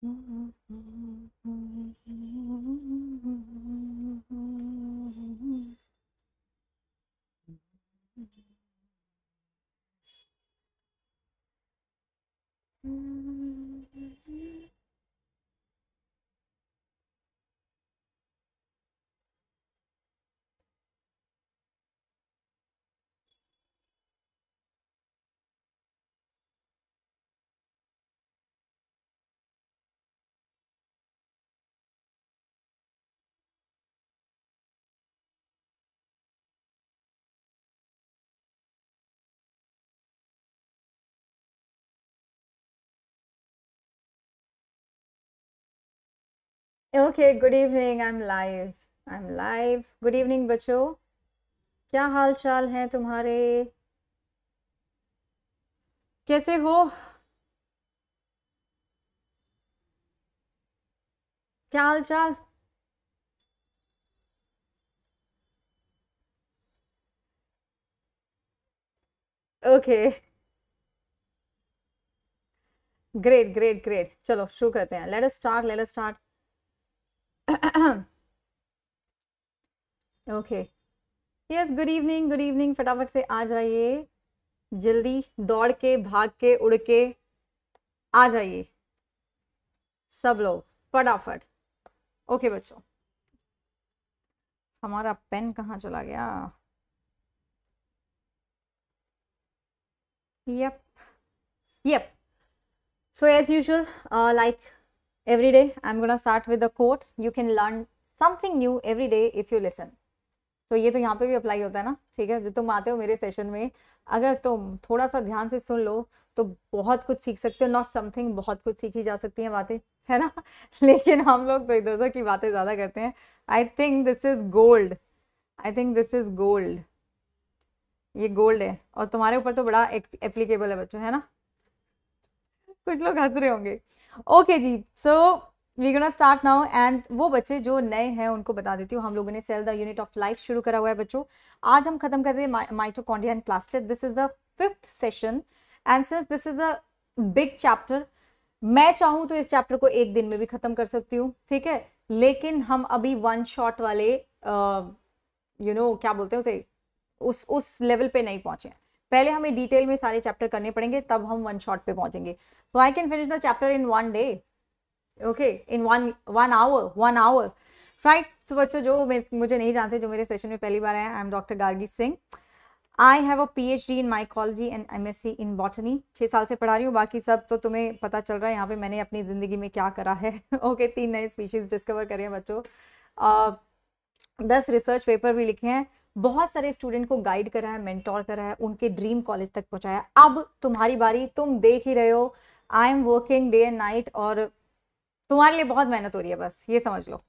Mm-hmm. Okay good evening I am live I am live good evening बच्चो क्या हाल चाल है तुम्हारे कैसे हो क्या हाल चाल ओके ग्रेट ग्रेट ग्रेट चलो शुरू करते हैं let us start let us start okay yes good evening good evening फटाफट से आ जाइए जल्दी दौड़ के भाग के उड़ के आ जाइए सब लोग फटाफट ओके बच्चों हमारा पेन कहाँ चला गया yup yup so as usual like Every day, I'm going to start with a quote. You can learn something new every day if you listen. तो ये तो यहाँ पे भी अप्लाई होता है ना ठीक है जो तुम आते हो मेरे सेशन में अगर तुम थोड़ा सा ध्यान से सुन लो तो बहुत कुछ सीख सकते हो नॉट समथिंग बहुत कुछ सीखी जा सकती हैं बातें है ना लेकिन हम लोग तो इधर उधर की बातें ज़्यादा करते हैं I think this is gold I think this is gold ये गोल्ड है और तुम्हारे ऊपर तो बड़ा एप्लीकेबल है बच्चों है ना कुछ लोग हंस रहे होंगे ओके okay जी so we gonna start now and वो बच्चे जो नए हैं उनको बता देती हूँ हम लोगों ने cell the unit of life शुरू करा हुआ है बच्चों आज हम खत्म कर रहे हैं mitochondria and plastic this is the fifth session and since this is the big chapter मैं चाहूँ तो इस चैप्टर को एक दिन में भी खत्म कर सकती हूँ ठीक है लेकिन हम अभी वन शॉट वाले you uh, know you know, क्या बोलते हैं उसे उस उस लेवल पे नहीं पहुंचे हैं पहले हमें डिटेल में सारे चैप्टर करने पड़ेंगे तब हम वन शॉट पे पहुंचेंगे so I can finish the chapter in one day okay in one one hour one hour right so बच्चों जो मुझे नहीं जानते जो मेरे सेशन में पहली बार आए I am doctor Gargi Singh I have a P H D in mycology and M S C in botany छः साल से पढ़ा रही हूँ बाकी सब तो तुम्हें पता चल रहा है यहाँ पे मैंने अपनी ज़िंदगी में क्या करा है ओके okay, तीन नए स्पीशीज़ डिस्कवर करे हैं बच्चों uh, दस रिसर्च पेपर भी लिखे हैं बहुत सारे स्टूडेंट को गाइड करा है मेंटोर करा है उनके ड्रीम कॉलेज तक पहुंचाया अब तुम्हारी बारी तुम देख ही रहे हो I am working day and night और तुम्हारे लिए बहुत मेहनत हो रही है बस ये समझ लो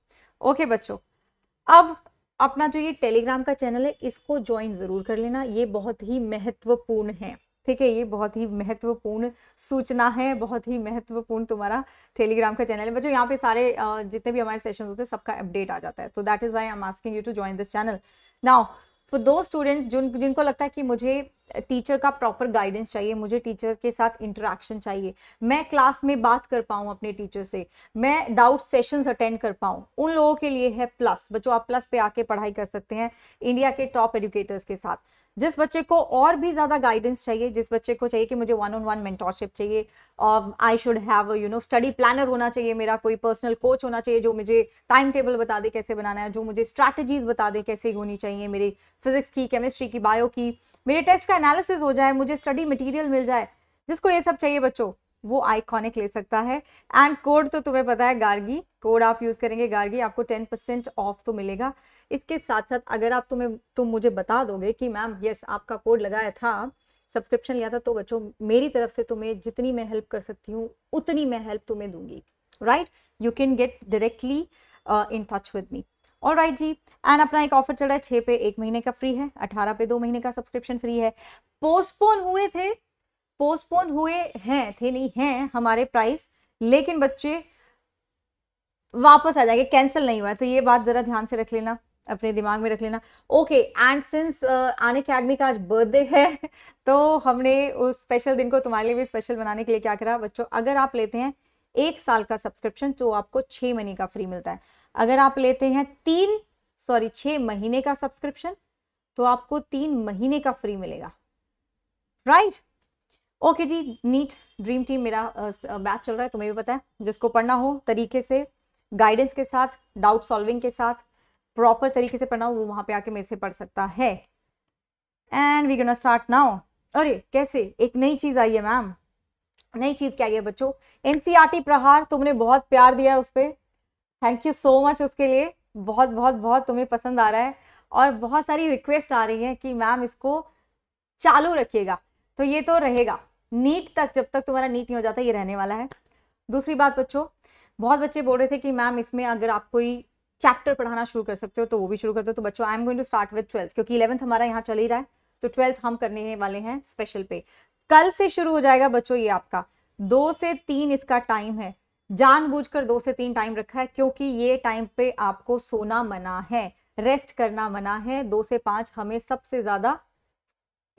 ओके बच्चों अब अपना जो ये टेलीग्राम का चैनल है इसको ज्वाइन ज़रूर कर लेना ये बहुत ही महत्वपूर्ण है ठीक है ये बहुत ही महत्वपूर्ण सूचना है बहुत ही महत्वपूर्ण तुम्हारा टेलीग्राम का चैनल है बच्चों यहाँ पे सारे जितने भी हमारे सेशन होते हैं सबका अपडेट आ जाता है तो that is why I am asking you to join this channel now for दो स्टूडेंट जिन जिनको लगता है कि मुझे टीचर का प्रॉपर गाइडेंस चाहिए मुझे टीचर के साथ इंटरेक्शन चाहिए मैं क्लास में बात कर पाऊँ अपने टीचर से मैं डाउट सेशंस अटेंड कर पाऊँ उन लोगों के लिए है प्लस बच्चों आप प्लस पे आके पढ़ाई कर सकते हैं इंडिया के टॉप एजुकेटर्स के साथ जिस बच्चे को और भी ज़्यादा गाइडेंस चाहिए जिस बच्चे को चाहिए कि मुझे वन ऑन वन मेंटोरशिप चाहिए I should have you know study planner होना चाहिए मेरा कोई पर्सनल कोच होना चाहिए जो मुझे टाइम टेबल बता दे कैसे बनाना है जो मुझे स्ट्रैटेजीज बता दे कैसे होनी चाहिए मेरी फिजिक्स की केमिस्ट्री की बायो की मेरे टेस्ट का एनालिसिस हो जाए मुझे स्टडी मटेरियल मिल जाए जिसको ये सब चाहिए बच्चों वो आइकॉनिक ले सकता है एंड कोड तो तुम्हें पता है गार्गी कोड आप यूज़ करेंगे गार्गी आपको टेन परसेंट ऑफ तो मिलेगा इसके साथ साथ अगर आप तुम्हें तुम मुझे बता दोगे कि मैम यस आपका कोड लगाया था सब्सक्रिप्शन लिया था तो बच्चों मेरी तरफ से तुम्हें जितनी मैं हेल्प कर सकती हूँ उतनी मैं हेल्प तुम्हें दूंगी right you can get directly in touch with me all right जी एंड अपना एक ऑफर चल रहा है छः पे एक महीने का फ्री है अठारह पे दो महीने का सब्सक्रिप्शन फ्री है पोस्टपोन हुए थे पोस्टपोन हुए हैं थे नहीं हैं हमारे प्राइस लेकिन बच्चे वापस आ जाएंगे कैंसिल नहीं हुआ है तो ये बात ज़रा ध्यान से रख लेना अपने दिमाग में रख लेना okay and since Unacademy का आज बर्थडे है तो हमने उस स्पेशल दिन को तुम्हारे लिए भी स्पेशल बनाने के लिए क्या करा बच्चों अगर आप लेते हैं एक साल का सब्सक्रिप्शन जो आपको छः महीने का फ्री मिलता है अगर आप लेते हैं तीन सॉरी छः महीने का सब्सक्रिप्शन तो आपको तीन महीने का फ्री मिलेगा राइट right? ओके okay जी नीट ड्रीम टीम मेरा बैच चल रहा है तुम्हें भी पता है जिसको पढ़ना हो तरीके से गाइडेंस के साथ डाउट सॉल्विंग के साथ प्रॉपर तरीके से पढ़ना हो वो वहां पे आके मेरे से पढ़ सकता है and we gonna start now अरे कैसे एक नई चीज़ आई है मैम नई चीज क्या है बच्चों एनसीआरटी e प्रहार तुमने बहुत प्यार दिया है उस पर थैंक यू सो मच उसके लिए बहुत बहुत बहुत तुम्हें पसंद आ रहा है और बहुत सारी रिक्वेस्ट आ रही है कि मैम इसको चालू रखिएगा तो ये तो रहेगा नीट तक जब तक तुम्हारा नीट नहीं हो जाता ये रहने वाला है दूसरी बात बच्चों बहुत बच्चे बोल रहे थे कि मैम इसमें अगर आप कोई चैप्टर पढ़ाना शुरू कर सकते हो तो वो भी शुरू करते हो तो बच्चों I am going to start with twelfth क्योंकि इलेवंथ हमारा यहाँ चल ही रहा है तो ट्वेल्थ हम करने वाले हैं स्पेशल पे कल से शुरू हो जाएगा बच्चों ये आपका दो से तीन इसका टाइम है जानबूझकर दो से तीन टाइम रखा है क्योंकि ये टाइम पे आपको सोना मना है रेस्ट करना मना है दो से पांच हमें सबसे ज्यादा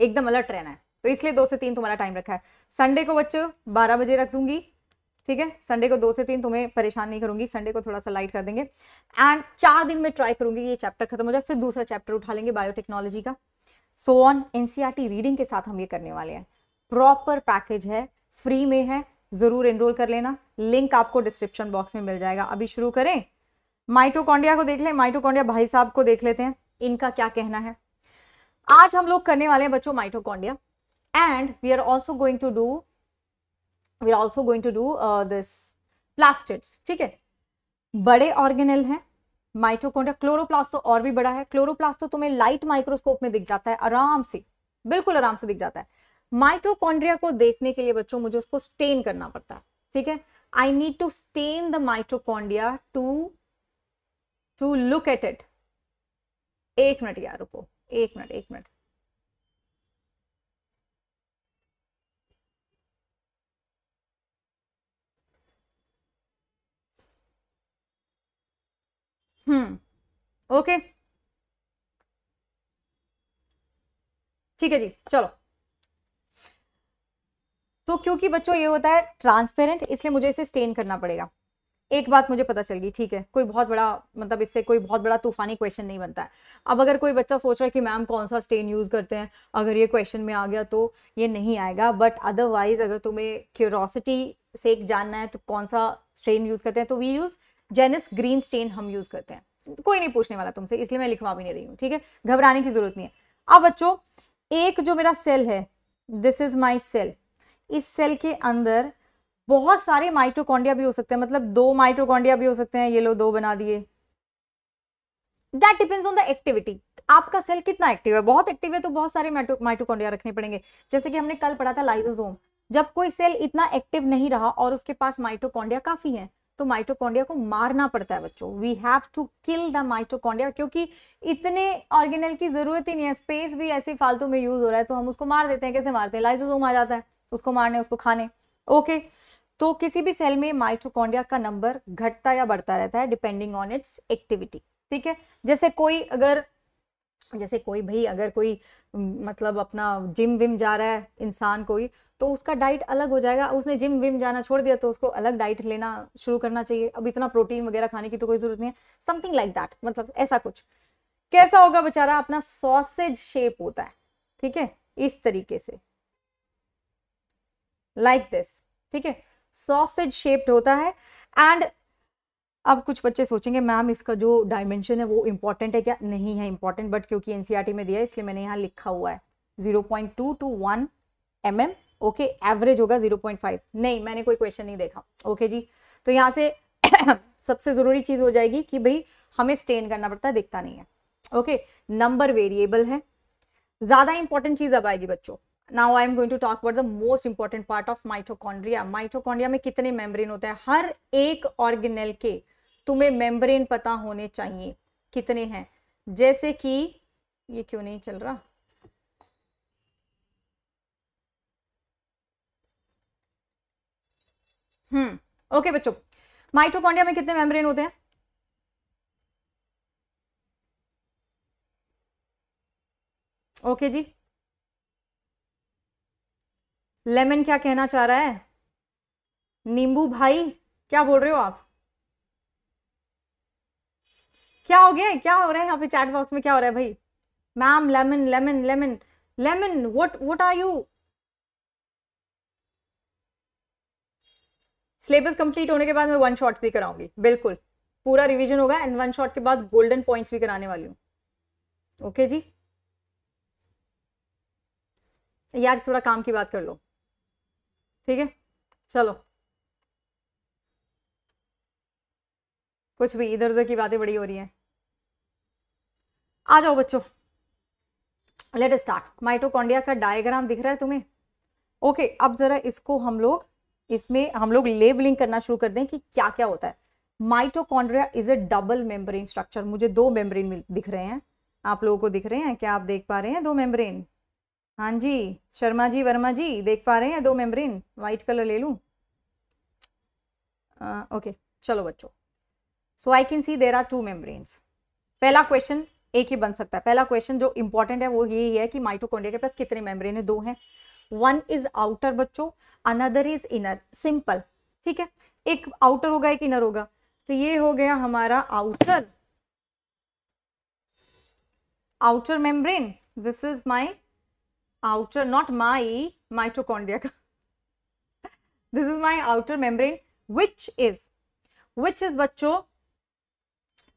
एकदम अलर्ट रहना है तो इसलिए दो से तीन तुम्हारा टाइम रखा है संडे को बच्चों बारह बजे रख दूंगी ठीक है संडे को दो से तीन तुम्हें परेशान नहीं करूंगी संडे को थोड़ा सा लाइट कर देंगे एंड चार दिन में ट्राई करूंगी ये चैप्टर खत्म हो जाए फिर दूसरा चैप्टर उठा लेंगे बायोटेक्नोलॉजी का सो ऑन एनसीआरटी रीडिंग के साथ हम ये करने वाले हैं प्रॉपर पैकेज है फ्री में है ज़रूर एनरोल कर लेना लिंक आपको डिस्क्रिप्शन बॉक्स में मिल जाएगा अभी शुरू करें माइटोकॉन्डिया को देख लें माइटोकॉन्डिया भाई साहब को देख लेते हैं इनका क्या कहना है आज हम लोग करने वाले हैं बच्चों mitochondria and we are also going to do we are also going to do this plastids ठीक है बड़े ऑर्गेनल हैं माइटोकॉन्ड्रिया क्लोरोप्लास्ट तो और भी बड़ा है क्लोरोप्लास्ट तो तुम्हें लाइट माइक्रोस्कोप में दिख जाता है आराम से बिल्कुल आराम से दिख जाता है माइटोकॉन्ड्रिया को देखने के लिए बच्चों मुझे उसको स्टेन करना पड़ता है ठीक है I need to stain the mitochondria to to look at it एक मिनट यार रुको एक मिनट एक मिनट हम्म ओके ठीक है जी चलो तो क्योंकि बच्चों ये होता है ट्रांसपेरेंट इसलिए मुझे इसे स्टेन करना पड़ेगा एक बात मुझे पता चल गई ठीक है कोई बहुत बड़ा मतलब इससे कोई बहुत बड़ा तूफानी क्वेश्चन नहीं बनता है अब अगर कोई बच्चा सोच रहा है कि मैम कौन सा स्टेन यूज़ करते हैं अगर ये क्वेश्चन में आ गया तो ये नहीं आएगा बट अदरवाइज अगर तुम्हें क्यूरोसिटी से एक जानना है तो कौन सा स्टेन यूज़ करते हैं तो we use Janus green stain हम यूज़ करते हैं तो कोई नहीं पूछने वाला तुमसे इसलिए मैं लिखवा भी नहीं रही हूँ ठीक है घबराने की जरूरत नहीं है अब बच्चों एक जो मेरा सेल है दिस इज माई सेल इस सेल के अंदर बहुत सारे माइट्रोकॉन्डिया भी हो सकते हैं मतलब दो माइट्रोकॉन्डिया भी हो सकते हैं ये लो दो बना दिए that depends on the activity आपका सेल कितना एक्टिव है बहुत एक्टिव है तो बहुत सारे माइट्रोकॉन्डिया रखने पड़ेंगे जैसे कि हमने कल पढ़ा था लाइजोजोम जब कोई सेल इतना एक्टिव नहीं रहा और उसके पास माइट्रोकॉन्डिया काफी है तो माइटोकॉन्ड्रिया को मारना पड़ता है बच्चों we have to kill the mitochondria क्योंकि इतने ऑर्गेनल की जरूरत ही नहीं है स्पेस भी ऐसे फालतू में यूज हो रहा है तो हम उसको मार देते हैं कैसे मारते हैं लाइजोसोम आ जाता है उसको मारने उसको खाने ओके तो किसी भी सेल में माइट्रोकॉन्डिया का नंबर घटता या बढ़ता रहता है डिपेंडिंग ऑन इट्स एक्टिविटी ठीक है जैसे कोई अगर जैसे कोई भाई अगर कोई मतलब अपना जिम विम जा रहा है इंसान कोई तो उसका डाइट अलग हो जाएगा उसने जिम विम जाना छोड़ दिया तो उसको अलग डाइट लेना शुरू करना चाहिए अब इतना प्रोटीन वगैरह खाने की तो कोई ज़रूरत नहीं है समथिंग लाइक दैट मतलब ऐसा कुछ कैसा होगा बेचारा अपना सॉसेज शेप होता है ठीक है इस तरीके से लाइक दिस ठीक है सॉसेज शेप्ड होता है एंड अब कुछ बच्चे सोचेंगे मैम इसका जो डायमेंशन है वो इंपॉर्टेंट है क्या नहीं है इंपॉर्टेंट बट क्योंकि एनसीईआरटी e में दिया है इसलिए मैंने यहाँ लिखा हुआ है zero point two two one M M okay average होगा जीरो पॉइंट फाइव नहीं मैंने कोई क्वेश्चन नहीं देखा ओके okay जी तो यहाँ से सबसे ज़रूरी चीज़ हो जाएगी कि भाई हमें स्टेन करना पड़ता है दिखता नहीं है ओके नंबर वेरिएबल है ज़्यादा इंपॉर्टेंट चीज़ अब आएगी बच्चों now I am going to talk about the most important part of mitochondria mitochondria में कितने मेम्ब्रेन होते हैं हर एक ऑर्गेनेल के तुम्हें मेम्ब्रेन पता होने चाहिए कितने हैं जैसे कि ये क्यों नहीं चल रहा हम्म ओके बच्चों माइटोकॉन्ड्रिया में कितने मेम्ब्रेन होते हैं ओके जी लेमन क्या कहना चाह रहा है नींबू भाई क्या बोल रहे हो आप क्या हो गया क्या हो रहा है यहाँ पे चैट बॉक्स में क्या हो रहा है भाई ma'am lemon lemon lemon lemon what what are you syllabus complete होने के बाद मैं वन शॉट भी कराऊंगी बिल्कुल पूरा रिवीजन होगा एंड वन शॉट के बाद गोल्डन पॉइंट्स भी कराने वाली हूँ ओके okay जी यार थोड़ा काम की बात कर लो ठीक है चलो कुछ भी इधर उधर की बातें बड़ी हो रही हैं आ जाओ बच्चों लेट स्टार्ट माइटोकॉन्ड्रिया का डायग्राम दिख रहा है तुम्हें ओके okay, अब जरा इसको हम लोग इसमें हम लोग लेबलिंग करना शुरू कर दें कि क्या क्या होता है mitochondria is a double membrane structure मुझे दो मेम्ब्रेन दिख रहे हैं आप लोगों को दिख रहे हैं क्या आप देख पा रहे हैं दो मेम्ब्रेन हाँ जी शर्मा जी वर्मा जी देख पा रहे हैं दो मेम्ब्रेन वाइट कलर ले लूँ ओके चलो बच्चों so I can see there are two membranes पहला क्वेश्चन एक ही बन सकता है पहला क्वेश्चन जो इंपॉर्टेंट है वो यही है कि माइटोकॉन्ड्रिया के पास कितने मेम्ब्रेन है दो हैं वन इज आउटर बच्चों अनदर इज इनर सिंपल ठीक है एक आउटर होगा एक इनर होगा तो ये हो गया हमारा outer outer membrane this is my outer not my mitochondria this is my outer membrane which is which is बच्चों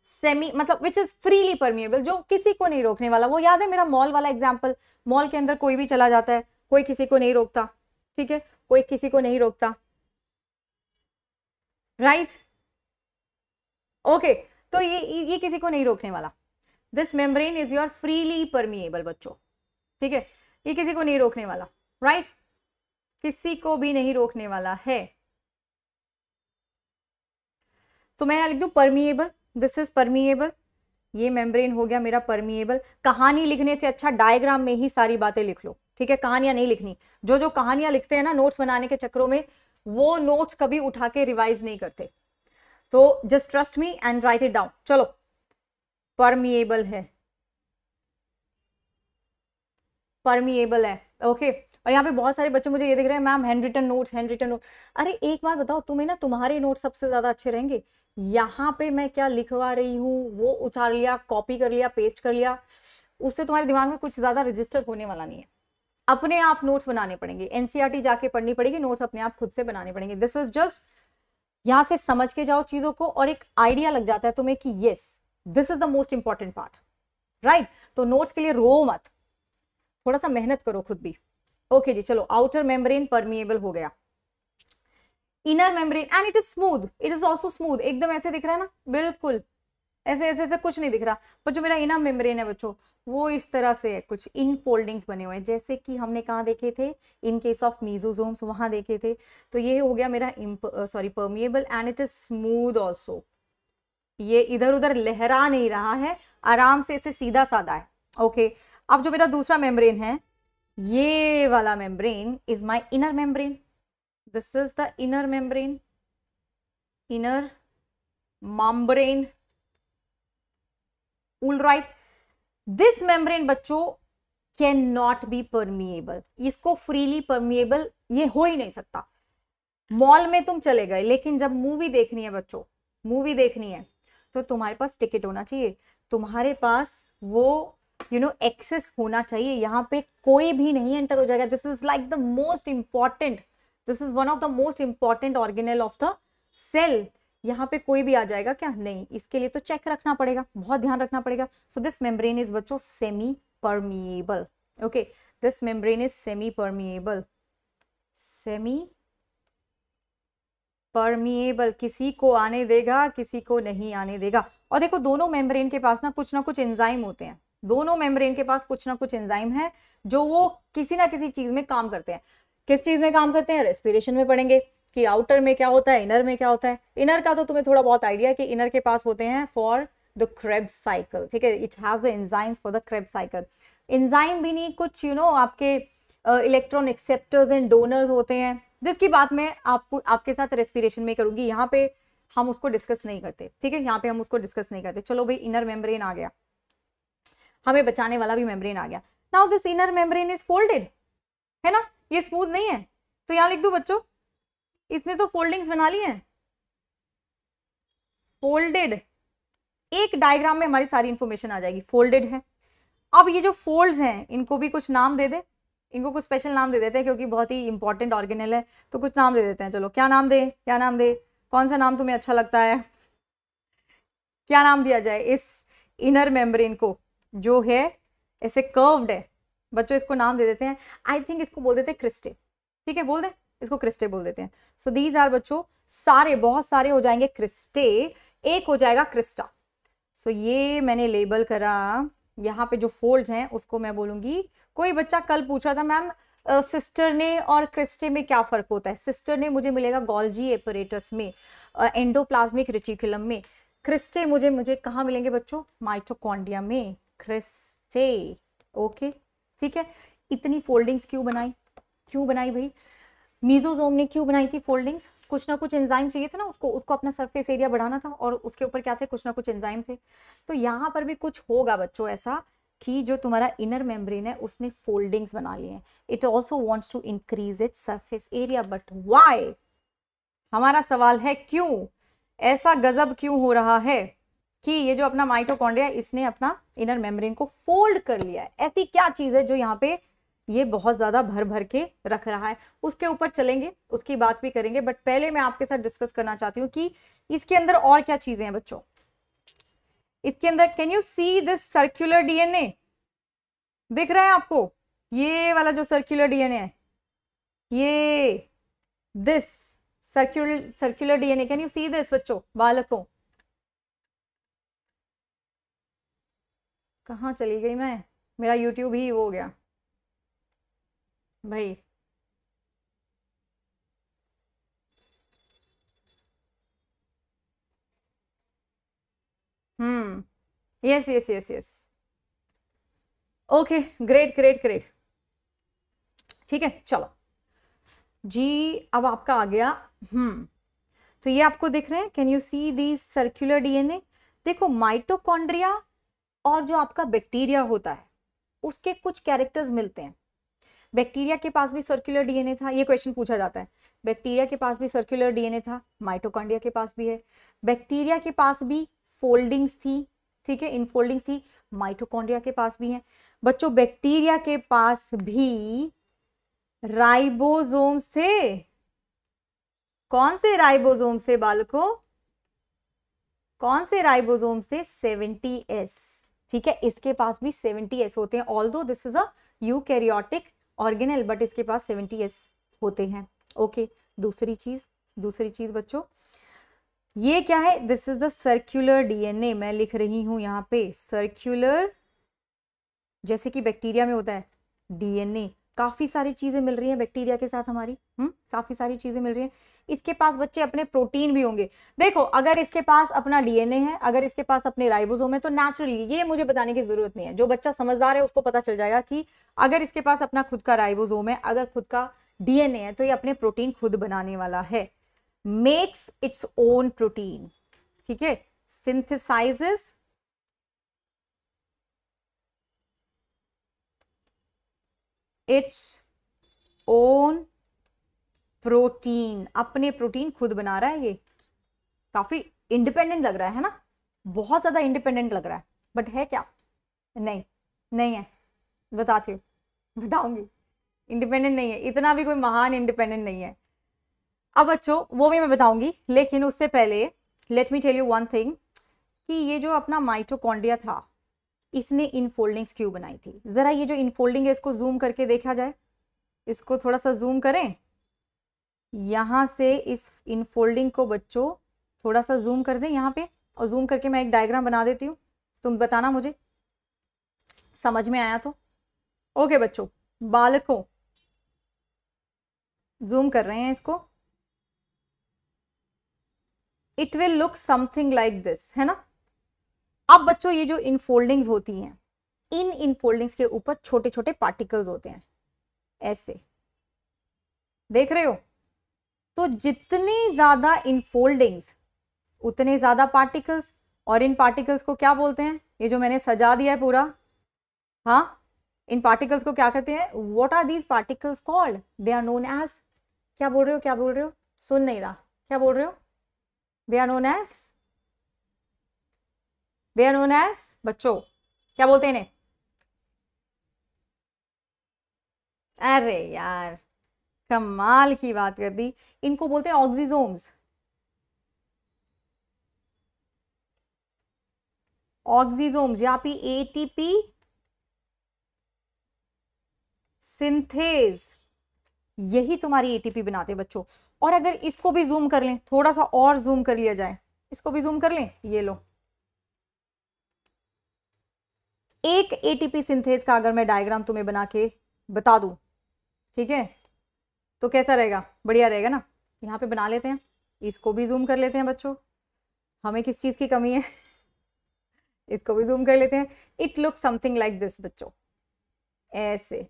सेमी मतलब विच इज फ्रीली परमिएबल जो किसी को नहीं रोकने वाला वो याद है मेरा मॉल वाला एग्जाम्पल मॉल के अंदर कोई भी चला जाता है कोई किसी को नहीं रोकता ठीक है कोई किसी को नहीं रोकता राइट right? ओके okay, तो ये ये किसी को नहीं रोकने वाला this membrane is your freely permeable बच्चों ठीक है ये किसी को नहीं रोकने वाला राइट right? किसी को भी नहीं रोकने वाला है तो मैं यहां लिख दू परमिएबल दिस इज परमिएबल ये मेम्ब्रेन हो गया मेरा परमिएबल कहानी लिखने से अच्छा डायग्राम में ही सारी बातें लिख लो ठीक है कहानियां नहीं लिखनी जो जो कहानियां लिखते हैं ना नोट्स बनाने के चक्रों में वो नोट्स कभी उठा के रिवाइज नहीं करते तो just trust me and write it down चलो परमिएबल है परमिएबल है ओके और यहाँ पे बहुत सारे बच्चे मुझे ये देख रहे हैं ma'am handwritten notes handwritten note अरे एक बात बताओ तुम्हें ना तुम्हारे नोट सबसे ज़्यादा अच्छे रहेंगे यहाँ पे मैं क्या लिखवा रही हूँ वो उतार लिया कॉपी कर लिया पेस्ट कर लिया उससे तुम्हारे दिमाग में कुछ ज़्यादा रजिस्टर होने वाला नहीं है अपने आप नोट्स बनाने पड़ेंगे एनसीईआरटी e जाके पढ़नी पड़ेगी नोट्स अपने आप खुद से बनाने पड़ेंगे दिस इज जस्ट यहाँ से समझ के जाओ चीज़ों को और एक आइडिया लग जाता है तुम्हें कि yes this is the most important part right तो नोट्स के लिए रो मत थोड़ा सा मेहनत करो खुद भी ओके जी चलो आउटर मेम्ब्रेन परमिएबल हो गया inner membrane and it is smooth it is also smooth एकदम ऐसे दिख रहा है ना बिल्कुल ऐसे ऐसे ऐसे कुछ नहीं दिख रहा पर जो मेरा इनर मेम्ब्रेन है बच्चों वो इस तरह से है कुछ इन फोल्डिंग्स बने हुए हैं जैसे कि हमने कहाँ देखे थे इन केस ऑफ मीजोजोम्स वहां देखे थे तो ये हो गया मेरा sorry permeable and it is smooth also ये इधर उधर लहरा नहीं रहा है आराम से इसे सीधा साधा है ओके okay. अब जो मेरा दूसरा मेम्ब्रेन है ये वाला membrane is my inner membrane this is the inner membrane inner membrane उल राइट दिस मेम्ब्रेन बच्चों कैन नॉट बी परमिएबल इसको फ्रीली परमिएबल ये हो ही नहीं सकता मॉल में तुम चले गए लेकिन जब मूवी देखनी है बच्चों मूवी देखनी है तो तुम्हारे पास टिकट होना चाहिए तुम्हारे पास वो यू नो एक्सेस होना चाहिए यहाँ पे कोई भी नहीं एंटर हो जाएगा this is like the most important this is one of the most important organelle of the cell यहाँ पे कोई भी आ जाएगा क्या नहीं इसके लिए तो चेक रखना पड़ेगा बहुत ध्यान रखना पड़ेगा सो दिस मेम्ब्रेन इज बच्चों semi permeable okay this membrane is semi permeable semi permeable किसी को आने देगा किसी को नहीं आने देगा और देखो दोनों मेम्ब्रेन के पास ना कुछ ना कुछ एंजाइम होते हैं दोनों मेम्ब्रेन के पास कुछ ना कुछ एंजाइम है जो वो किसी ना किसी चीज में काम करते हैं किस चीज में काम करते हैं रेस्पिरेशन में पढ़ेंगे कि आउटर में क्या होता है इनर में क्या होता है इनर का तो तुम्हें थोड़ा बहुत आइडिया कि इनर के पास होते हैं फॉर द क्रेब साइकिल ठीक है it has the enzymes for the Krebs cycle enzyme भी नहीं कुछ यू you नो know, आपके इलेक्ट्रॉन एक्सेप्टर्स एंड डोनर्स होते हैं जिसकी बात मैं आपको आपके साथ रेस्पिरेशन में करूंगी यहाँ पे हम उसको डिस्कस नहीं करते ठीक है यहाँ पे हम उसको डिस्कस नहीं करते चलो भाई इनर मेम्ब्रेन आ गया हमें बचाने वाला भी मेम्ब्रेन आ गया now this inner membrane is folded है ना ये स्मूथ नहीं है तो यहां लिख दो बच्चों इसने तो फोल्डिंग्स बना ली है फोल्डेड एक डायग्राम में हमारी सारी इंफॉर्मेशन आ जाएगी फोल्डेड है अब ये जो फोल्ड्स हैं इनको भी कुछ नाम दे दे इनको कुछ स्पेशल नाम दे देते हैं क्योंकि बहुत ही इंपॉर्टेंट ऑर्गेनल है तो कुछ नाम दे देते हैं चलो क्या नाम दे क्या नाम दे कौन सा नाम तुम्हें अच्छा लगता है क्या नाम दिया जाए इस इनर मेम्ब्रेन को जो है ऐसे कर्व्ड है बच्चों इसको नाम दे देते हैं आई थिंक इसको बोल देते हैं क्रिस्टे ठीक है बोल दे इसको क्रिस्टे बोल देते हैं सो दीज आर बच्चों सारे बहुत सारे हो जाएंगे क्रिस्टे एक हो जाएगा क्रिस्टा सो so, ये मैंने लेबल करा यहाँ पे जो फोल्ड हैं उसको मैं बोलूंगी कोई बच्चा कल पूछ रहा था मैम सिस्टर ने और क्रिस्टे में क्या फ़र्क होता है सिस्टर ने मुझे मिलेगा गोल्जी एपरेटस में एंडोप्लाज्मिक रिचिकुलम में क्रिस्टे मुझे मुझे कहाँ मिलेंगे बच्चों माइटोकॉन्डिया में क्रिस्टे ओके ठीक है इतनी फोल्डिंग्स क्यों बनाई क्यों बनाई भाई मीजोजोम ने क्यों बनाई थी फोल्डिंग्स कुछ ना कुछ एंजाइम चाहिए था ना उसको उसको अपना सरफेस एरिया बढ़ाना था और उसके ऊपर क्या थे कुछ ना कुछ एंजाइम थे तो यहाँ पर भी कुछ होगा बच्चों ऐसा कि जो तुम्हारा इनर मेम्ब्रेन है उसने फोल्डिंग्स बना लिए हैं it also wants to increase it surface area but why हमारा सवाल है क्यों ऐसा गजब क्यों हो रहा है कि ये जो अपना माइटोकॉन्ड्रिया इसने अपना इनर मेम्ब्रेन को फोल्ड कर लिया है ऐसी क्या चीज़ है जो यहाँ पे ये बहुत ज़्यादा भर भर के रख रहा है उसके ऊपर चलेंगे उसकी बात भी करेंगे बट पहले मैं आपके साथ डिस्कस करना चाहती हूँ कि इसके अंदर और क्या चीज़ें हैं बच्चों इसके अंदर can you see this circular DNA दिख रहा है आपको ये वाला जो सर्क्यूलर डीएनए है ये this circular circular DNA can you see this बच्चों बालकों कहाँ चली गई मैं मेरा यूट्यूब ही वो हो गया भाई hmm yes yes yes yes okay great great great ठीक है चलो जी अब आपका आ गया हम्म तो ये आपको दिख रहे हैं can you see the circular DNA देखो माइटोकॉन्ड्रिया और जो आपका बैक्टीरिया होता है उसके कुछ कैरेक्टर्स मिलते हैं बैक्टीरिया के पास भी सर्कुलर डीएनए था ये क्वेश्चन पूछा जाता है बैक्टीरिया के पास भी सर्कुलर डीएनए था माइटोकॉन्ड्रिया के पास भी है बैक्टीरिया के पास भी फोल्डिंग्स थी ठीक है इन फोल्डिंग्स थी माइटोकॉन्ड्रिया के पास भी है बच्चों बैक्टीरिया के पास भी राइबोसोम्स थे कौन से राइबोसोम से बालकों कौन से राइबोसोम से सेवेंटी एस ठीक है इसके पास भी सेवेंटी एस होते हैं although this is eukaryotic organelle but इसके पास सेवेंटी एस होते हैं ओके okay, दूसरी चीज दूसरी चीज बच्चों ये क्या है this is the circular DNA मैं लिख रही हूं यहाँ पे सर्क्यूलर जैसे कि बैक्टीरिया में होता है डीएनए काफ़ी सारी चीज़ें मिल रही हैं बैक्टीरिया के साथ हमारी हम्म काफ़ी सारी चीज़ें मिल रही हैं इसके पास बच्चे अपने प्रोटीन भी होंगे देखो अगर इसके पास अपना डीएनए है अगर इसके पास अपने राइबोसोम है तो नेचुरली ये मुझे बताने की ज़रूरत नहीं है जो बच्चा समझदार है उसको पता चल जाएगा कि अगर इसके पास अपना खुद का राइबोसोम है अगर खुद का डीएनए है तो ये अपने प्रोटीन खुद बनाने वाला है मेक्स इट्स ओन प्रोटीन ठीक है सिंथिसाइजेस इट्स ओन प्रोटीन अपने प्रोटीन खुद बना रहा है ये काफ़ी इंडिपेंडेंट लग रहा है ना बहुत ज़्यादा इंडिपेंडेंट लग रहा है बट है क्या नहीं नहीं है बताती हूँ बताऊंगी इंडिपेंडेंट नहीं है इतना भी कोई महान इंडिपेंडेंट नहीं है अब बच्चों वो भी मैं बताऊंगी लेकिन उससे पहले let me tell you one thing कि ये जो अपना माइटोकॉन्ड्रिया था इसने इनफोल्डिंग क्यों बनाई थी ज़रा ये जो इनफोल्डिंग है इसको जूम करके देखा जाए इसको थोड़ा सा जूम करें यहां से इस इनफोल्डिंग को बच्चों थोड़ा सा जूम कर दें यहाँ पे और जूम करके मैं एक डायग्राम बना देती हूँ तुम बताना मुझे समझ में आया तो ओके बच्चों बालकों जूम कर रहे हैं इसको it will look something like this है ना अब बच्चों ये जो इनफोल्डिंग्स होती हैं इन इनफोल्डिंग्स के ऊपर छोटे छोटे पार्टिकल्स होते हैं ऐसे देख रहे हो तो जितने ज्यादा इनफोल्डिंग्स उतने ज्यादा पार्टिकल्स और इन पार्टिकल्स को क्या बोलते हैं ये जो मैंने सजा दिया है पूरा हाँ इन पार्टिकल्स को क्या कहते हैं what are these particles called they are known as क्या बोल रहे हो क्या बोल रहे हो सुन नहीं रहा क्या बोल रहे हो they are known as they are known as बच्चो क्या बोलते हैं अरे यार कमाल की बात कर दी इनको बोलते हैं ऑक्सीजोम्स ऑक्सीजोम्स या फिर एटीपी सिंथेज यही तुम्हारी एटीपी बनाते हैं बच्चों और अगर इसको भी जूम कर लें थोड़ा सा और जूम कर लिया जाए इसको भी जूम कर लें ये लो एक एटीपी सिंथेस का अगर मैं डायग्राम तुम्हें बना के बता दूं ठीक है तो कैसा रहेगा बढ़िया रहेगा ना यहाँ पे बना लेते हैं इसको भी जूम कर लेते हैं बच्चों हमें किस चीज़ की कमी है इसको भी जूम कर लेते हैं it look something like this बच्चों ऐसे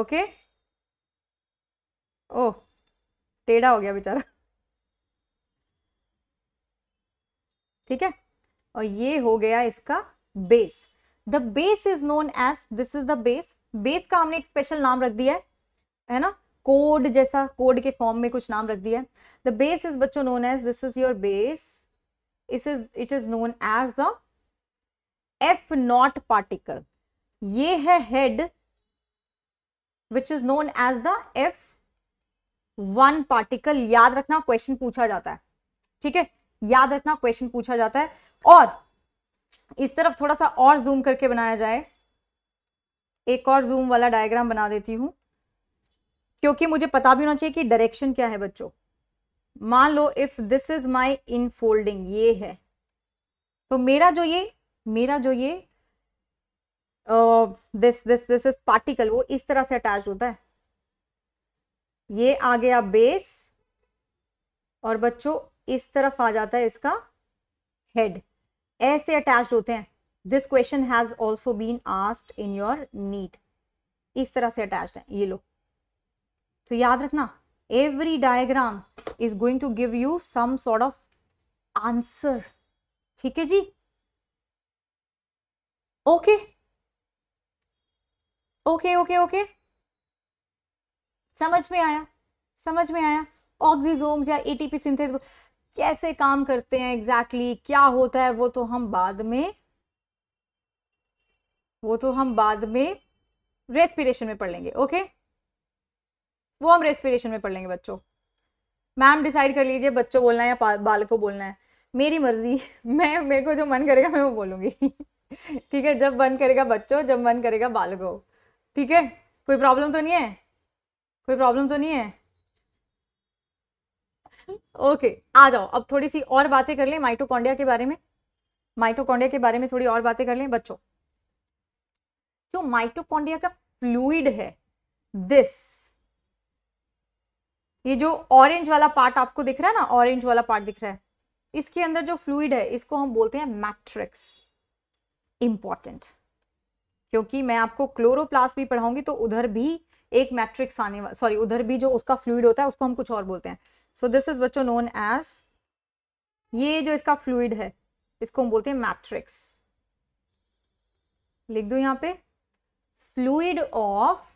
ओके ओह टेढ़ा हो गया बेचारा ठीक है और ये हो गया इसका base the base is known as this is the base base का हमने एक स्पेशल नाम रख दिया है है ना कोड जैसा कोड के फॉर्म में कुछ नाम रख दिया है द बेस इज बच्चों known as this is your base is is it is known as the F naught particle ये है head which is known as the F one particle याद रखना क्वेश्चन पूछा जाता है ठीक है याद रखना क्वेश्चन पूछा जाता है और इस तरफ थोड़ा सा और जूम करके बनाया जाए एक और जूम वाला डायग्राम बना देती हूं क्योंकि मुझे पता भी होना चाहिए कि डायरेक्शन क्या है बच्चों मान लो if this is my infolding ये है तो मेरा जो ये मेरा जो ये this this this is particle वो इस तरह से अटैच होता है ये आ गया बेस और बच्चों इस तरफ आ जाता है इसका हेड ऐसे अटैच होते हैं this question has also been asked in your NEET इस तरह से अटैच है ये लो तो याद रखना every diagram is going to give you some sort of answer ठीक है जी ओके ओके ओके ओके समझ में आया समझ में आया ऑक्सीजोम्स या एटीपी सिंथेसिस कैसे काम करते हैं एग्जैक्टली exactly, क्या होता है वो तो हम बाद में वो तो हम बाद में रेस्पिरेशन में पढ़ लेंगे ओके वो हम रेस्पिरेशन में पढ़ लेंगे बच्चों मैम डिसाइड कर लीजिए बच्चों बोलना है या बाल को बोलना है मेरी मर्जी मैं मेरे को जो मन करेगा मैं वो बोलूँगी ठीक है जब मन करेगा बच्चों जब मन करेगा बाल को ठीक है कोई प्रॉब्लम तो नहीं है कोई प्रॉब्लम तो नहीं है ओके आ जाओ अब थोड़ी सी और बातें कर लें माइटोकॉन्डिया के बारे में माइटोकॉन्डिया के बारे में थोड़ी और बातें कर लें बच्चों जो माइटोकॉन्डिया का फ्लूइड है दिस ये जो ऑरेंज वाला पार्ट आपको दिख रहा है ना ऑरेंज वाला पार्ट दिख रहा है इसके अंदर जो फ्लूइड है इसको हम बोलते हैं मैट्रिक्स इंपॉर्टेंट क्योंकि मैं आपको क्लोरोप्लास्ट भी पढ़ाऊंगी तो उधर भी एक मैट्रिक्स आने वाला सॉरी उधर भी जो उसका फ्लूड होता है उसको हम कुछ और बोलते हैं सो दिस इज बच्चो नोन एज ये जो इसका फ्लूड है इसको हम बोलते हैं मैट्रिक्स लिख दो यहाँ पे fluid of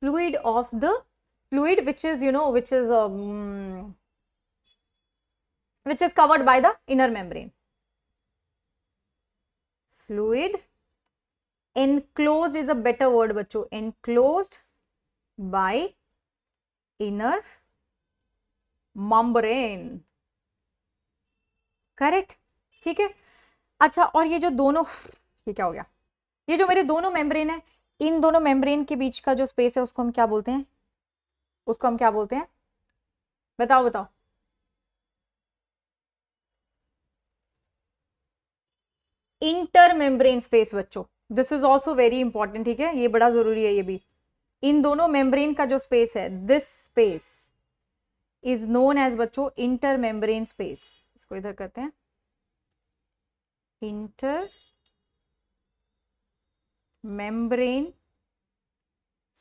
fluid of the fluid which is you know which is which is covered by the inner membrane fluid enclosed is a better word बच्चों Enclosed by inner membrane. Correct ठीक है अच्छा और ये जो दोनों ये क्या हो गया ये जो मेरे दोनों मेम्ब्रेन है इन दोनों मेम्ब्रेन के बीच का जो स्पेस है उसको हम क्या बोलते हैं उसको हम क्या बोलते हैं बताओ बताओ इंटर मेम्ब्रेन स्पेस बच्चों this is also very important ठीक है ये बड़ा जरूरी है ये भी इन दोनों मेम्ब्रेन का जो स्पेस है this space is known as बच्चों इंटर मेम्ब्रेन स्पेस इसको इधर करते हैं इंटर मेम्ब्रेन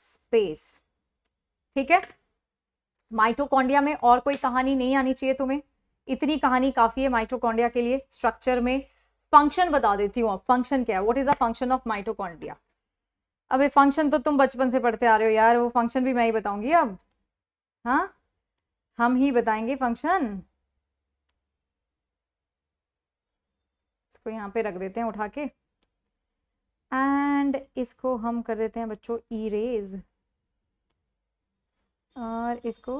स्पेस ठीक है माइटोकॉन्डिया में और कोई कहानी नहीं आनी चाहिए तुम्हें इतनी कहानी काफी है माइटोकॉन्डिया के लिए स्ट्रक्चर में फंक्शन बता देती हूँ फंक्शन क्या है what is the function of mitochondria अबे फंक्शन तो तुम बचपन से पढ़ते आ रहे हो यार वो फंक्शन भी मैं ही बताऊंगी अब हाँ हम ही बताएंगे फंक्शन इसको यहाँ पे रख देते हैं उठा के एंड इसको हम कर देते हैं बच्चों इरेज और इसको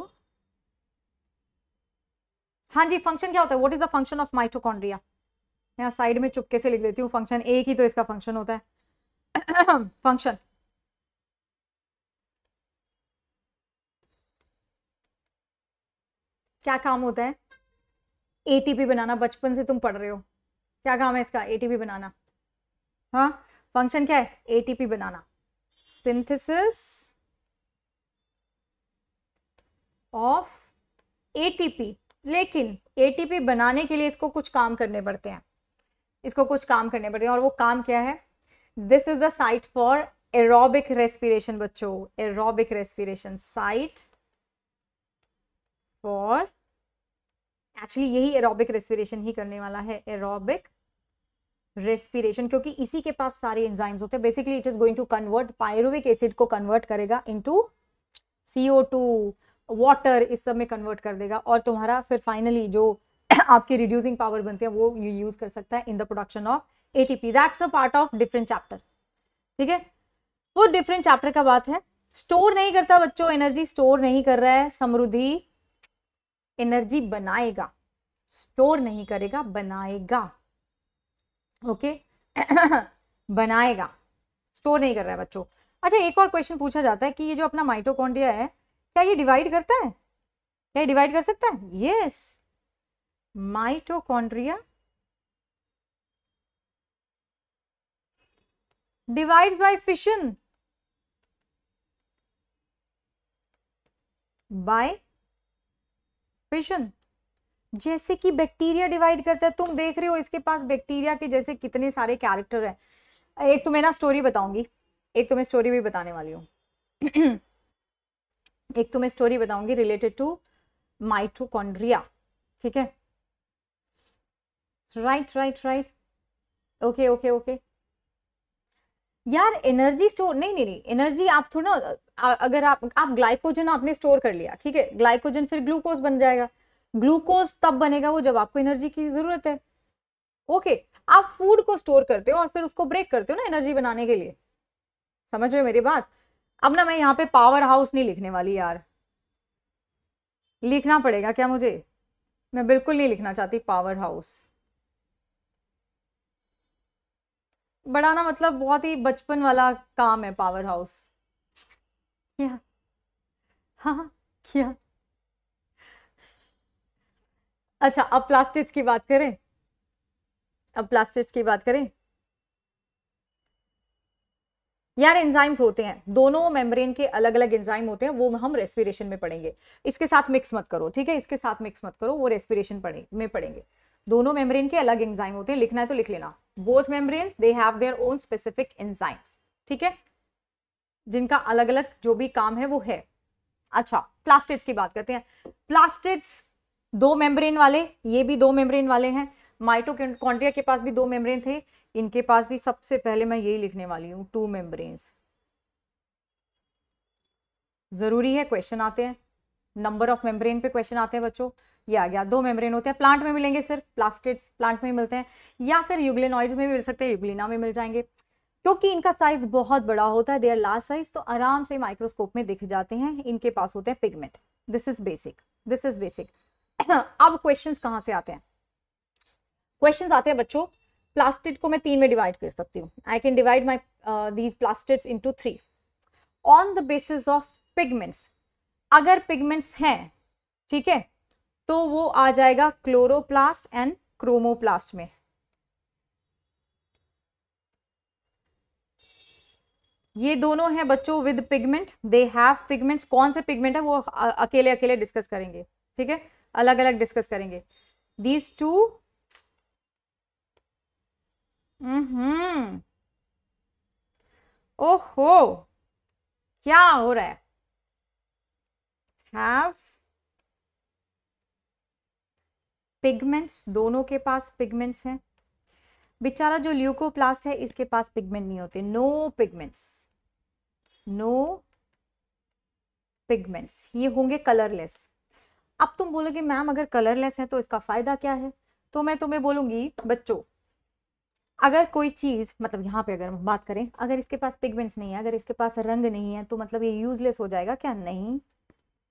हाँ जी फंक्शन क्या होता है what is the function of mitochondria यहाँ साइड में चुपके से लिख देती हूँ फंक्शन एक ही तो इसका फंक्शन होता है function क्या काम होता है एटीपी बनाना बचपन से तुम पढ़ रहे हो क्या काम है इसका एटीपी बनाना हा फंक्शन क्या है एटीपी बनाना सिंथेसिस ऑफ एटीपी लेकिन एटीपी बनाने के लिए इसको कुछ काम करने पड़ते हैं इसको कुछ काम करने पड़ते हैं और वो काम क्या है this is the site for aerobic respiration बच्चों aerobic respiration site for actually यही एरोबिक रेस्पिरेशन ही करने वाला है एरोबिक रेस्पिरेशन क्योंकि इसी के पास सारे एंजाइम्स होते हैं basically it is going to convert pyruvic acid को कन्वर्ट करेगा इनटू सीओ टू वाटर इस सब में कन्वर्ट कर देगा और तुम्हारा फिर फाइनली जो आपकी रिड्यूसिंग पावर बनती है वो यू यूज कर सकता है in the production of ATP that's a part of different chapter ठीक है वो डिफरेंट चैप्टर का बात है स्टोर नहीं करता बच्चों एनर्जी स्टोर नहीं कर रहा है समृद्धि एनर्जी बनाएगा स्टोर नहीं करेगा बनाएगा ओके बनाएगा स्टोर नहीं कर रहा है बच्चों अच्छा एक और क्वेश्चन पूछा जाता है कि ये जो अपना माइटोकॉन्ड्रिया है क्या ये डिवाइड करता है क्या ये डिवाइड कर सकता है yes mitochondria divide by fission by fission जैसे कि बैक्टीरिया डिवाइड करता है तुम देख रहे हो इसके पास बैक्टीरिया के जैसे कितने सारे कैरेक्टर हैं एक तो मैं ना स्टोरी बताऊंगी एक तो मैं स्टोरी भी बताने वाली हूँ एक तो मैं स्टोरी बताऊंगी रिलेटेड टू माइटोकॉन्ड्रिया ठीक है right right right okay okay okay यार एनर्जी स्टोर नहीं नहीं नहीं एनर्जी आप थोड़ा अगर आप आप ग्लाइकोजन आपने स्टोर कर लिया ठीक है ग्लाइकोजन फिर ग्लूकोज बन जाएगा ग्लूकोज तब बनेगा वो जब आपको एनर्जी की जरूरत है ओके आप फूड को स्टोर करते हो और फिर उसको ब्रेक करते हो ना एनर्जी बनाने के लिए समझ रहे हो मेरी बात अब ना मैं यहाँ पे पावर हाउस नहीं लिखने वाली यार लिखना पड़ेगा क्या मुझे मैं बिल्कुल नहीं लिखना चाहती पावर हाउस बढ़ाना मतलब बहुत ही बचपन वाला काम है पावर हाउस क्या हाँ, हाँ क्या अच्छा अब प्लास्टिक्स की बात करें अब प्लास्टिक्स की बात करें यार एंजाइम्स होते हैं दोनों मेम्ब्रेन के अलग अलग एंजाइम होते हैं वो हम रेस्पिरेशन में पढ़ेंगे इसके साथ मिक्स मत करो ठीक है इसके साथ मिक्स मत करो वो रेस्पिरेशन पढ़े में पढ़ेंगे दोनों मेम्ब्रेन के अलग एंजाइम होते हैं लिखना है तो लिख लेना both membrane they have their own specific enzymes ठीक है जिनका अलग अलग जो भी काम है वो है अच्छा प्लास्टिड्स की बात करते हैं प्लास्टिड्स दो मेम्ब्रेन वाले ये भी दो मेम्ब्रेन वाले हैं माइटोकॉन्ड्रिया के पास भी दो मेम्ब्रेन थे इनके पास भी सबसे पहले मैं यही लिखने वाली हूँ टू मेम्ब्रेन जरूरी है क्वेश्चन आते हैं नंबर ऑफ मेम्ब्रेन पे क्वेश्चन आते हैं बच्चों ये आ गया दो मेम्ब्रेन होते हैं प्लांट में मिलेंगे सिर्फ प्लास्टिड्स प्लांट में मिलते हैं या फिर यूग्लिनॉइड में भी मिल सकते हैं यूग्लिना में मिल जाएंगे क्योंकि इनका साइज बहुत बड़ा होता है दे आर लार्ज साइज तो आराम से माइक्रोस्कोप में दिख जाते हैं इनके पास होते हैं pigment this is basic this is basic अब क्वेश्चन कहाँ से आते हैं क्वेश्चन आते हैं बच्चों प्लास्टिड को मैं तीन में डिवाइड कर सकती हूँ I can divide my these plastids into three on the basis of pigments अगर पिगमेंट्स हैं ठीक है तो वो आ जाएगा क्लोरोप्लास्ट एंड क्रोमोप्लास्ट में ये दोनों हैं बच्चों with pigment they have pigments कौन से पिगमेंट है वो अकेले अकेले डिस्कस करेंगे ठीक है अलग अलग डिस्कस करेंगे दीज टू हम्म ओहो क्या हो रहा है हैव पिगमेंट्स दोनों के पास पिगमेंट्स हैं बेचारा जो ल्यूकोप्लास्ट है इसके पास पिगमेंट नहीं होते नो पिगमेंट्स नो पिगमेंट्स ये होंगे कलरलेस अब तुम बोलोगे मैम अगर कलरलेस है तो इसका फायदा क्या है तो मैं तुम्हें बोलूंगी बच्चों अगर कोई चीज़ मतलब यहाँ पे अगर हम बात करें अगर इसके पास पिगमेंट्स नहीं है अगर इसके पास रंग नहीं है तो मतलब ये यूजलेस हो जाएगा क्या नहीं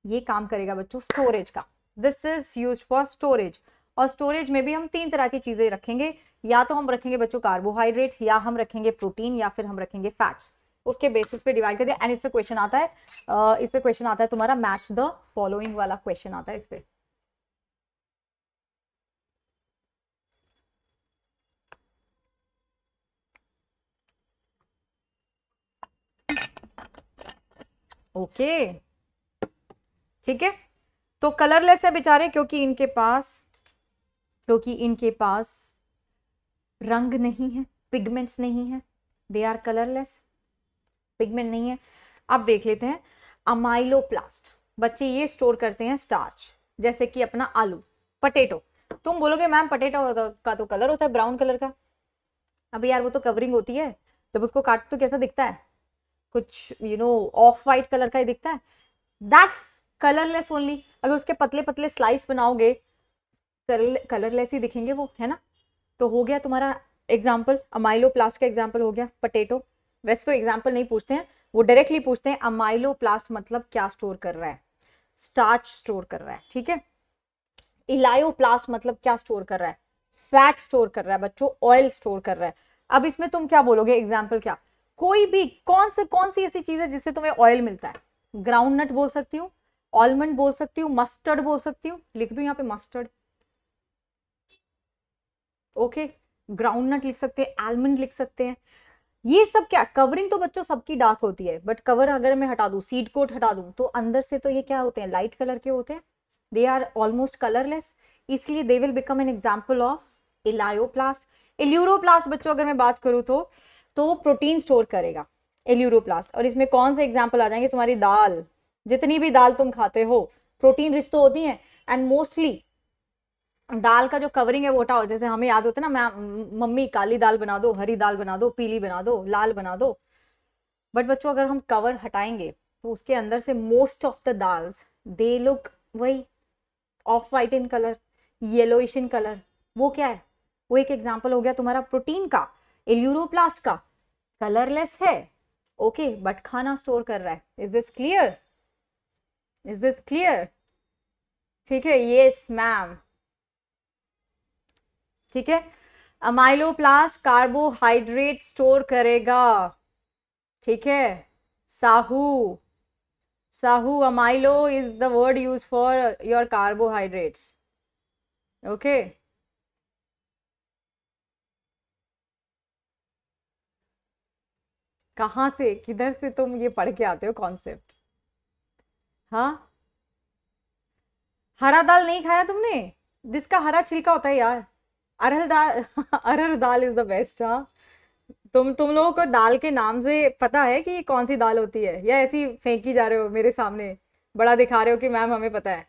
ये काम करेगा बच्चों स्टोरेज का this is use for storage और स्टोरेज में भी हम तीन तरह की चीज़ें रखेंगे या तो हम रखेंगे बच्चों कार्बोहाइड्रेट या हम रखेंगे प्रोटीन या फिर हम रखेंगे फैट्स उसके बेसिस पे डिवाइड कर दिया एंड इस पे क्वेश्चन आता है इस पे क्वेश्चन आता है तुम्हारा मैच द फॉलोइंग वाला क्वेश्चन आता है इस पे ओके okay. ठीक है तो कलरलेस है बेचारे क्योंकि इनके पास क्योंकि इनके पास रंग नहीं है पिगमेंट्स नहीं है दे आर कलरलेस पिगमेंट नहीं है अब देख लेते हैं अमाइलोप्लास्ट बच्चे ये स्टोर करते हैं स्टार्च जैसे कि अपना आलू पटेटो तुम बोलोगे मैम पटेटो का तो कलर होता है ब्राउन कलर का अभी यार वो तो कवरिंग होती है जब उसको काट तो कैसा दिखता है कुछ you know of white colour का ही दिखता है दैट्स कलरलेस ओनली अगर उसके पतले पतले स्लाइस बनाओगे कलरलेस ही दिखेंगे वो है ना तो हो गया तुम्हारा एग्जाम्पल अमाइलो प्लास्ट का एग्जाम्पल हो गया पटेटो वैसे तो एग्जाम्पल नहीं पूछते हैं वो डायरेक्टली पूछते हैं अमाइलो प्लास्ट मतलब क्या स्टोर कर रहा है स्टार्च स्टोर कर रहा है ठीक है इलायो प्लास्ट मतलब क्या स्टोर कर रहा है फैट स्टोर कर रहा है बच्चों ऑयल स्टोर कर रहा है अब इसमें तुम क्या बोलोगे एग्जाम्पल क्या कोई भी कौन से कौन सी ऐसी चीज है जिससे तुम्हें ऑयल मिलता है ग्राउंड नट बोल सकती हूँ ऑलमंड बोल सकती हूँ मस्टर्ड बोल सकती हूँ लिख दू यहाँ पे मस्टर्ड ओके ग्राउंडनट लिख सकते हैं आलमंड लिख सकते हैं ये सब क्या कवरिंग तो बच्चों सबकी डार्क होती है बट कवर अगर मैं हटा दू सीड कोट हटा दू तो अंदर से तो ये क्या होते हैं लाइट कलर के होते हैं दे आर ऑलमोस्ट कलरलेस इसलिए they will become an example of elaioplast aleuroplast बच्चों अगर मैं बात करूँ तो तो प्रोटीन स्टोर करेगा एल्यूरोप्लास्ट और इसमें कौन से एग्जाम्पल आ जाएंगे तुम्हारी दाल जितनी भी दाल तुम खाते हो प्रोटीन रिच तो होती है एंड मोस्टली दाल का जो कवरिंग है वो हटाओ जैसे हमें याद होता है ना मैम मम्मी काली दाल बना दो हरी दाल बना दो पीली बना दो लाल बना दो बट बच्चों अगर हम कवर हटाएंगे तो उसके अंदर से most of the dals they look वही off white in colour yellowish in colour वो क्या है वो एक एग्जाम्पल हो गया तुम्हारा प्रोटीन का एल्यूरोप्लास्ट का कलरलेस है ओके okay, बट खाना स्टोर कर रहा है is this clear is this clear ठीक है यस मैम ठीक है अमाइलोप्लास्ट कार्बोहाइड्रेट स्टोर करेगा ठीक है साहू साहू amylo is the word use for your carbohydrates okay कहाँ से किधर से तुम ये पढ़ के आते हो कॉन्सेप्ट हाँ हरा दाल नहीं खाया तुमने जिसका हरा छिलका होता है यार अरहर दाल अरहर दाल इज द बेस्ट हाँ तुम तुम लोगों को दाल के नाम से पता है कि ये कौन सी दाल होती है या ऐसी फेंकी जा रहे हो मेरे सामने बड़ा दिखा रहे हो कि मैम हमें पता है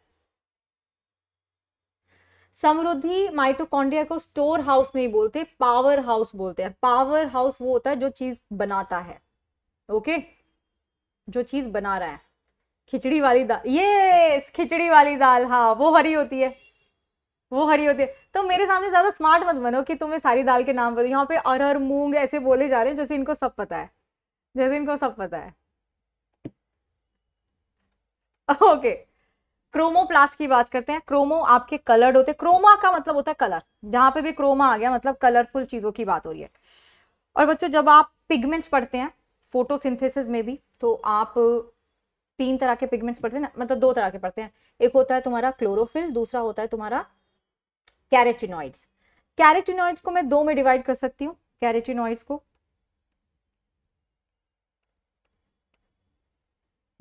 समृद्धि माइटोकॉन्ड्रिया को स्टोर हाउस नहीं बोलते पावर हाउस बोलते हैं पावर हाउस वो होता है जो चीज बनाता है ओके जो चीज बना रहा है खिचड़ी वाली दाल ये खिचड़ी वाली दाल हाँ वो हरी होती है वो हरी होती है तो मेरे सामने ज़्यादा स्मार्ट मत बनो कि तुम्हें सारी दाल के नाम बताओ यहाँ पे अरहर मूंग ऐसे बोले जा रहे हैं जैसे इनको सब पता है जैसे इनको सब पता है ओके क्रोमोप्लास्ट की बात करते हैं क्रोमो आपके कलर्ड होते हैं क्रोमा का मतलब होता है कलर जहाँ पे भी क्रोमा आ गया मतलब कलरफुल चीज़ों की बात हो रही है और बच्चों जब आप पिगमेंट्स पढ़ते हैं फोटोसिंथेसिस में भी तो आप तीन तरह के पिगमेंट्स पड़ते हैं ना मतलब दो तरह के पड़ते हैं एक होता है तुम्हारा क्लोरोफिल दूसरा होता है तुम्हारा कैरेटिनॉइड्स कैरेटिनॉइड्स को मैं दो में डिवाइड कर सकती हूँ कैरेटिनॉइड्स को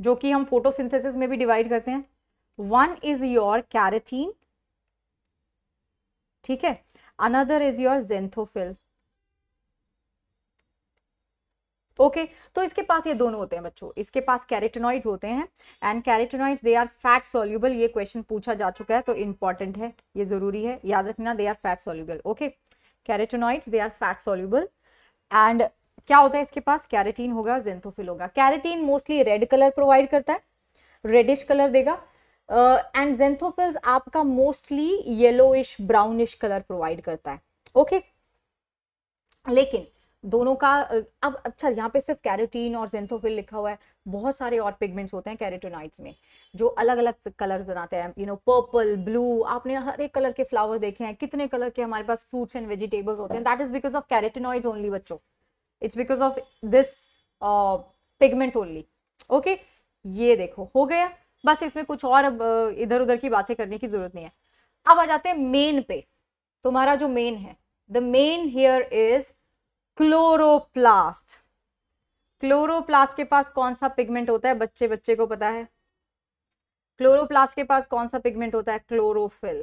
जो कि हम फोटोसिंथेसिस में भी डिवाइड करते हैं वन इज योर कैरेटीन ठीक है another is your xanthophyll okay okay, तो इसके पास ये दोनों होते हैं बच्चों इसके पास कैरेटिनॉइड्स होते हैं and carotenoids they are fat soluble ये क्वेश्चन पूछा जा चुका है तो इंपॉर्टेंट है ये जरूरी है याद रखना they are fat soluble okay carotenoids they are fat soluble and क्या होता है इसके पास कैरेटीन होगा जेंथोफिल होगा carotene mostly red colour provide करता है रेडिश कलर देगा एंड uh, जेंथोफिल्स आपका mostly yellowish brownish colour provide करता है ओके okay? लेकिन दोनों का अब अच्छा यहाँ पे सिर्फ कैरेटीन और जेंथोफिल लिखा हुआ है बहुत सारे और पिगमेंट्स होते हैं कैरेटोनाइट्स में जो अलग अलग कलर बनाते हैं यू नो पर्पल ब्लू आपने हर एक कलर के फ्लावर देखे हैं कितने कलर के हमारे पास फ्रूट्स एंड वेजिटेबल्स होते हैं that is because of carotenoids only बच्चों it's because of this pigment only okay ये देखो हो गया बस इसमें कुछ और अब इधर उधर की बातें करने की जरूरत नहीं है अब आ जाते हैं मेन पे तुम्हारा जो मेन है the main here is chloroplast chloroplast के पास कौन सा पिगमेंट होता है बच्चे बच्चे को पता है क्लोरोप्लास्ट के पास कौन सा पिगमेंट होता है क्लोरोफिल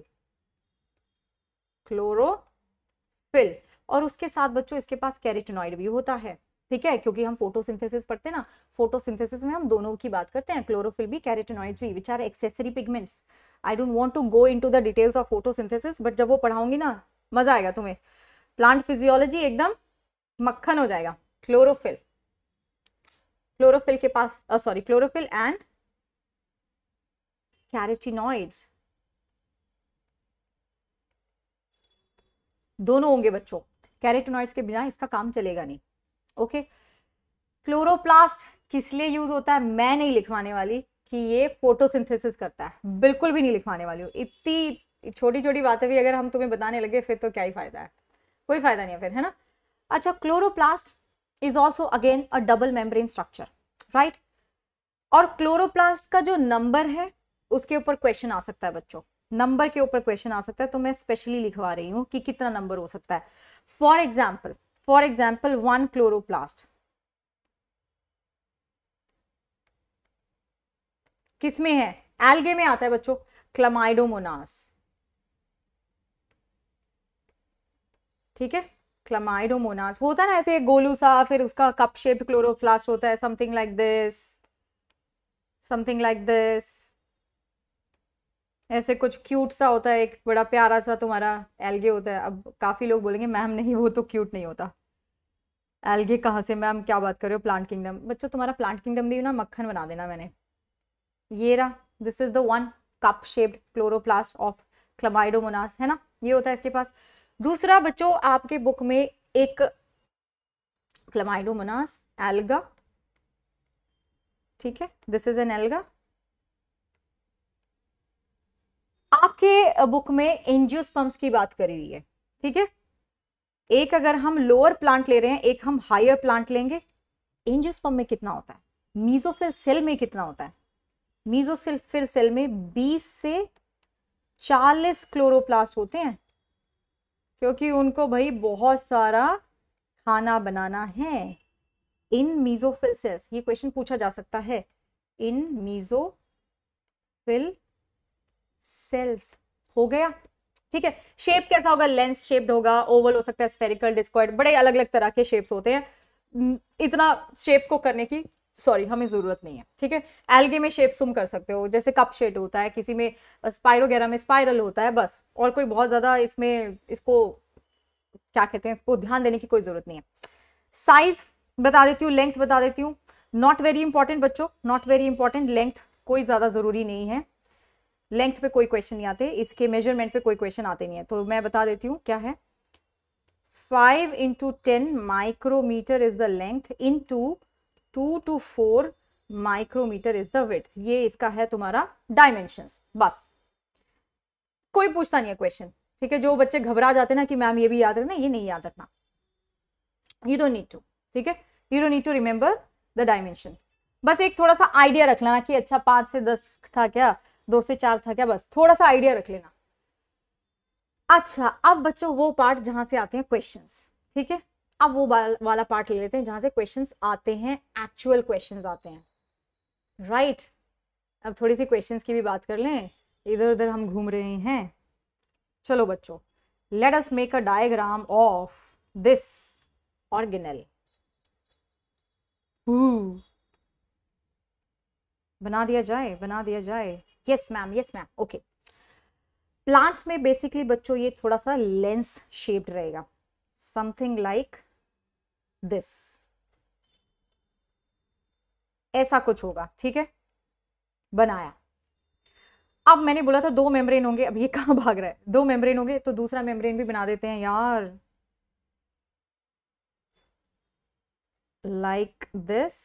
क्लोरोफिल और उसके साथ बच्चों इसके पास कैरेटिनॉइड भी होता है ठीक है क्योंकि हम फोटोसिंथेसिस पढ़ते हैं ना फोटोसिंथेसिस में हम दोनों की बात करते हैं क्लोरोफिल भी कैरेटोनॉइड भी which are accessory pigments I don't want to go into the details of photosynthesis but जब वो पढ़ाऊंगी ना मजा आएगा तुम्हें प्लांट फिजियोलॉजी एकदम मक्खन हो जाएगा क्लोरोफिल क्लोरोफिल के पास सॉरी क्लोरोफिल एंड कैरेटिनॉइड्स दोनों होंगे बच्चों कैरेटिनॉइड्स के बिना इसका काम चलेगा नहीं ओके क्लोरोप्लास्ट किस लिए यूज होता है मैं नहीं लिखवाने वाली कि ये फोटोसिंथेसिस करता है बिल्कुल भी नहीं लिखवाने वाली हूँ इतनी छोटी छोटी बातें भी अगर हम तुम्हें बताने लगे फिर तो क्या ही फायदा है कोई फायदा नहीं है फिर है ना अच्छा chloroplast is also again a double membrane structure right और क्लोरोप्लास्ट का जो नंबर है उसके ऊपर क्वेश्चन आ सकता है बच्चों नंबर के ऊपर क्वेश्चन आ सकता है तो मैं स्पेशली लिखवा रही हूँ कि कितना नंबर हो सकता है for example for example one chloroplast किसमें है एल्गे में आता है बच्चों क्लमाइडोमोनास ठीक है क्लमाइडोमोनास होता है ना ऐसे गोलू सा फिर उसका कप शेप क्लोरोफ्लास्ट होता है something like this something like this ऐसे कुछ क्यूट सा होता है एक बड़ा प्यारा सा तुम्हारा एल्गे होता है अब काफ़ी लोग बोलेंगे मैम नहीं वो तो क्यूट नहीं होता एल्गे कहाँ से मैम क्या बात कर रहे हो प्लांट किंगडम बच्चों तुम्हारा प्लांट किंगडम भी ना मक्खन बना देना मैंने ये रहा this is the one cup shaped chloroplast of chlamydomonas है ना ये होता है इसके पास दूसरा बच्चों आपके बुक में एक फ्लमाइडोमोनास एल्गा ठीक है दिस इज एन एल्गा आपके बुक में एंजियोस्पम्स की बात करी हुई है ठीक है एक अगर हम लोअर प्लांट ले रहे हैं एक हम हायर प्लांट लेंगे एंजियोस्पम में कितना होता है मीजोफिल सेल में कितना होता है मीजोफिल सेल में 20 से 40 क्लोरोप्लास्ट होते हैं क्योंकि उनको भाई बहुत सारा खाना बनाना है इन मीजोफिल सेल्स ये क्वेश्चन पूछा जा सकता है इन मीजोफिल सेल्स हो गया ठीक है शेप कैसा होगा लेंस शेप्ड होगा ओवल हो सकता है स्फेरिकल डिस्कॉइड बड़े अलग अलग तरह के शेप्स होते हैं इतना शेप्स को करने की सॉरी हमें ज़रूरत नहीं है ठीक है एल्गे में शेप्स तुम कर सकते हो जैसे कप शेड होता है किसी में वगैरह में स्पायरल होता है बस और कोई बहुत ज़्यादा इसमें इसको क्या कहते हैं इसको ध्यान देने की कोई ज़रूरत नहीं है साइज बता देती हूँ लेंथ बता देती हूँ नॉट वेरी इंपॉर्टेंट बच्चों नॉट वेरी इंपॉर्टेंट लेंथ कोई ज़्यादा ज़रूरी नहीं है लेंथ पे कोई क्वेश्चन नहीं आते इसके मेजरमेंट पे कोई क्वेश्चन आते नहीं है तो मैं बता देती हूँ क्या है five into ten micrometre is the length in two two to four micrometre is the width ये इसका है तुम्हारा डायमेंशन बस कोई पूछता नहीं है क्वेश्चन ठीक है जो बच्चे घबरा जाते ना कि मैम ये भी याद रखना ये नहीं याद रखना यू डोंट नीड टू ठीक है you don't need to remember the dimension बस एक थोड़ा सा आइडिया रख लेना कि अच्छा पांच से दस था क्या दो से चार था क्या बस थोड़ा सा आइडिया रख लेना अच्छा अब बच्चों वो पार्ट जहां से आते हैं क्वेश्चंस ठीक है अब वो वाला पार्ट ले लेते हैं जहां से क्वेश्चंस आते हैं एक्चुअल क्वेश्चंस आते हैं राइट right. अब थोड़ी सी क्वेश्चंस की भी बात कर लें इधर उधर हम घूम रहे हैं चलो बच्चों let us make a diagram of this organelle बना दिया जाए बना दिया जाए yes ma'am yes ma'am okay plants में बेसिकली बच्चों ये थोड़ा सा लेंस शेप्ड रहेगा समथिंग लाइक दिस ऐसा कुछ होगा ठीक है बनाया अब मैंने बोला था दो मेम्ब्रेन होंगे अब ये कहां भाग रहा है दो मेम्ब्रेन होंगे तो दूसरा मेम्ब्रेन भी बना देते हैं यार this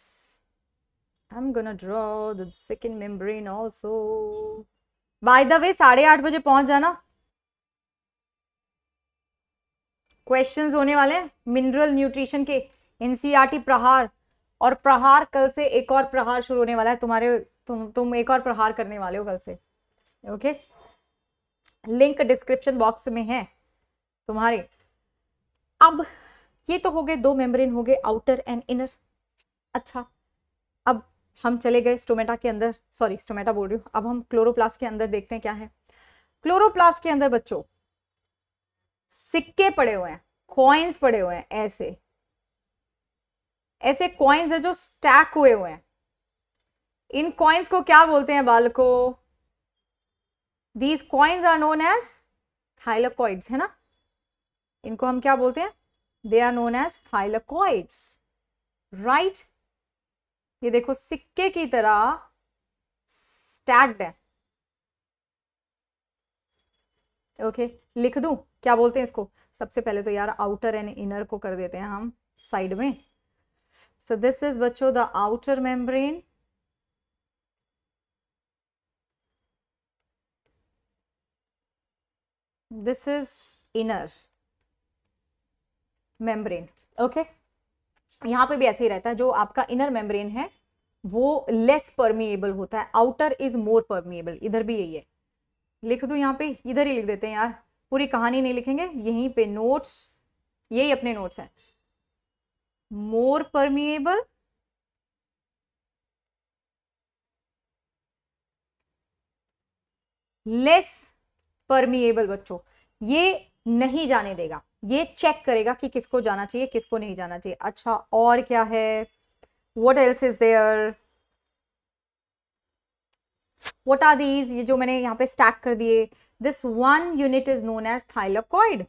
I am gonna draw the second membrane also by the way साढ़े आठ बजे पहुंच जाना क्वेश्चन होने वाले हैं मिनरल न्यूट्रिशन के एनसीईआरटी e प्रहार और प्रहार कल से एक और प्रहार शुरू होने वाला है तुम्हारे तुम तुम एक और प्रहार करने वाले हो कल से ओके लिंक डिस्क्रिप्शन बॉक्स में है तुम्हारे अब ये तो हो गए दो मेम्ब्रेन हो गए आउटर एंड इनर अच्छा अब हम चले गए स्टोमेटा के अंदर सॉरी स्टोमेटा बोल रही हूँ अब हम क्लोरोप्लास्ट के अंदर देखते हैं क्या है क्लोरोप्लास्ट के अंदर बच्चों सिक्के पड़े हुए हैं कॉइन्स पड़े हुए हैं ऐसे ऐसे कॉइन्स है जो स्टैक हुए हुए हैं इन कॉइन्स को क्या बोलते हैं बालको these coins are known as thylakoids है ना इनको हम क्या बोलते हैं they are known as thylakoids right ये देखो सिक्के की तरह स्टैक्ड है ओके okay, लिख दूं क्या बोलते हैं इसको सबसे पहले तो यार आउटर एंड इनर को कर देते हैं हम साइड में सो दिस इज बच्चो the outer membrane this is inner membrane okay यहां पे भी ऐसे ही रहता है जो आपका इनर मेम्ब्रेन है वो लेस परमिएबल होता है आउटर इज मोर परमिएबल इधर भी यही है लिख दू यहां पे इधर ही लिख देते हैं यार पूरी कहानी नहीं लिखेंगे यहीं पे नोट्स यही अपने नोट्स हैं मोर परमिएबल लेस परमिएबल बच्चों ये नहीं जाने देगा ये चेक करेगा कि किसको जाना चाहिए किसको नहीं जाना चाहिए अच्छा और क्या है what else is there what are these ये जो मैंने यहाँ पे स्टैक कर दिए this one unit is known as thylakoid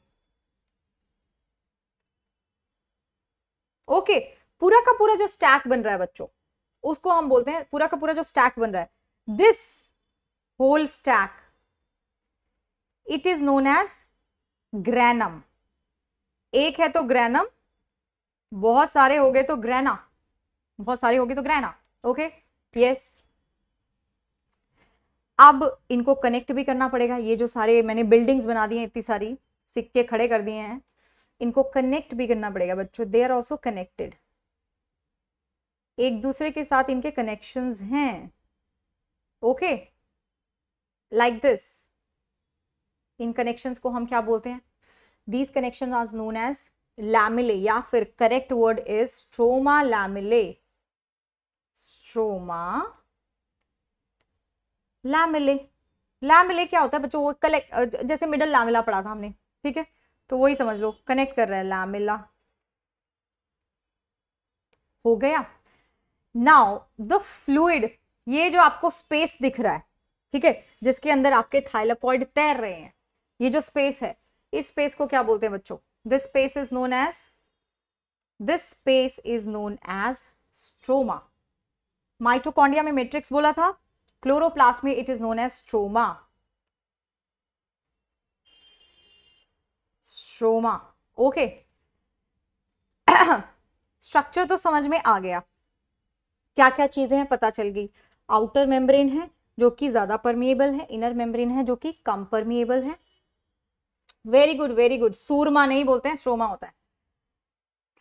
okay पूरा का पूरा जो स्टैक बन रहा है बच्चों उसको हम बोलते हैं पूरा का पूरा जो स्टैक बन रहा है this whole stack it is known as granum एक है तो ग्रैनम बहुत सारे हो गए तो ग्रैना बहुत सारे हो गए तो ग्रैना ओके यस अब इनको कनेक्ट भी करना पड़ेगा ये जो सारे मैंने बिल्डिंग्स बना दी हैं इतनी सारी सिक्के खड़े कर दिए हैं इनको कनेक्ट भी करना पड़ेगा बच्चों दे आर ऑल्सो कनेक्टेड एक दूसरे के साथ इनके कनेक्शन हैं ओके लाइक दिस इन कनेक्शन को हम क्या बोलते हैं these connection are known as lamellae या फिर correct word is stroma lamellae stroma lamellae lamellae क्या होता है बच्चों कलेक्ट जैसे मिडल लैमिला पढ़ा था हमने ठीक है तो वही समझ लो कनेक्ट कर रहा है लैमिला हो गया नाउ द फ्लूड ये जो आपको स्पेस दिख रहा है ठीक है जिसके अंदर आपके थाइलाकॉइड तैर रहे हैं ये जो स्पेस है इस स्पेस को क्या बोलते हैं बच्चों this space is known as this space is known as stroma mitochondria में मैट्रिक्स बोला था Chloroplasm, it is known as stroma stroma okay structure तो समझ में आ गया क्या क्या चीजें हैं पता चल गई आउटर मेम्ब्रेन है जो कि ज्यादा परमिएबल है इनर मेम्ब्रेन है जो कि कम परमिएबल है वेरी गुड वेरी गुड सूरमा नहीं बोलते हैं स्ट्रोमा होता है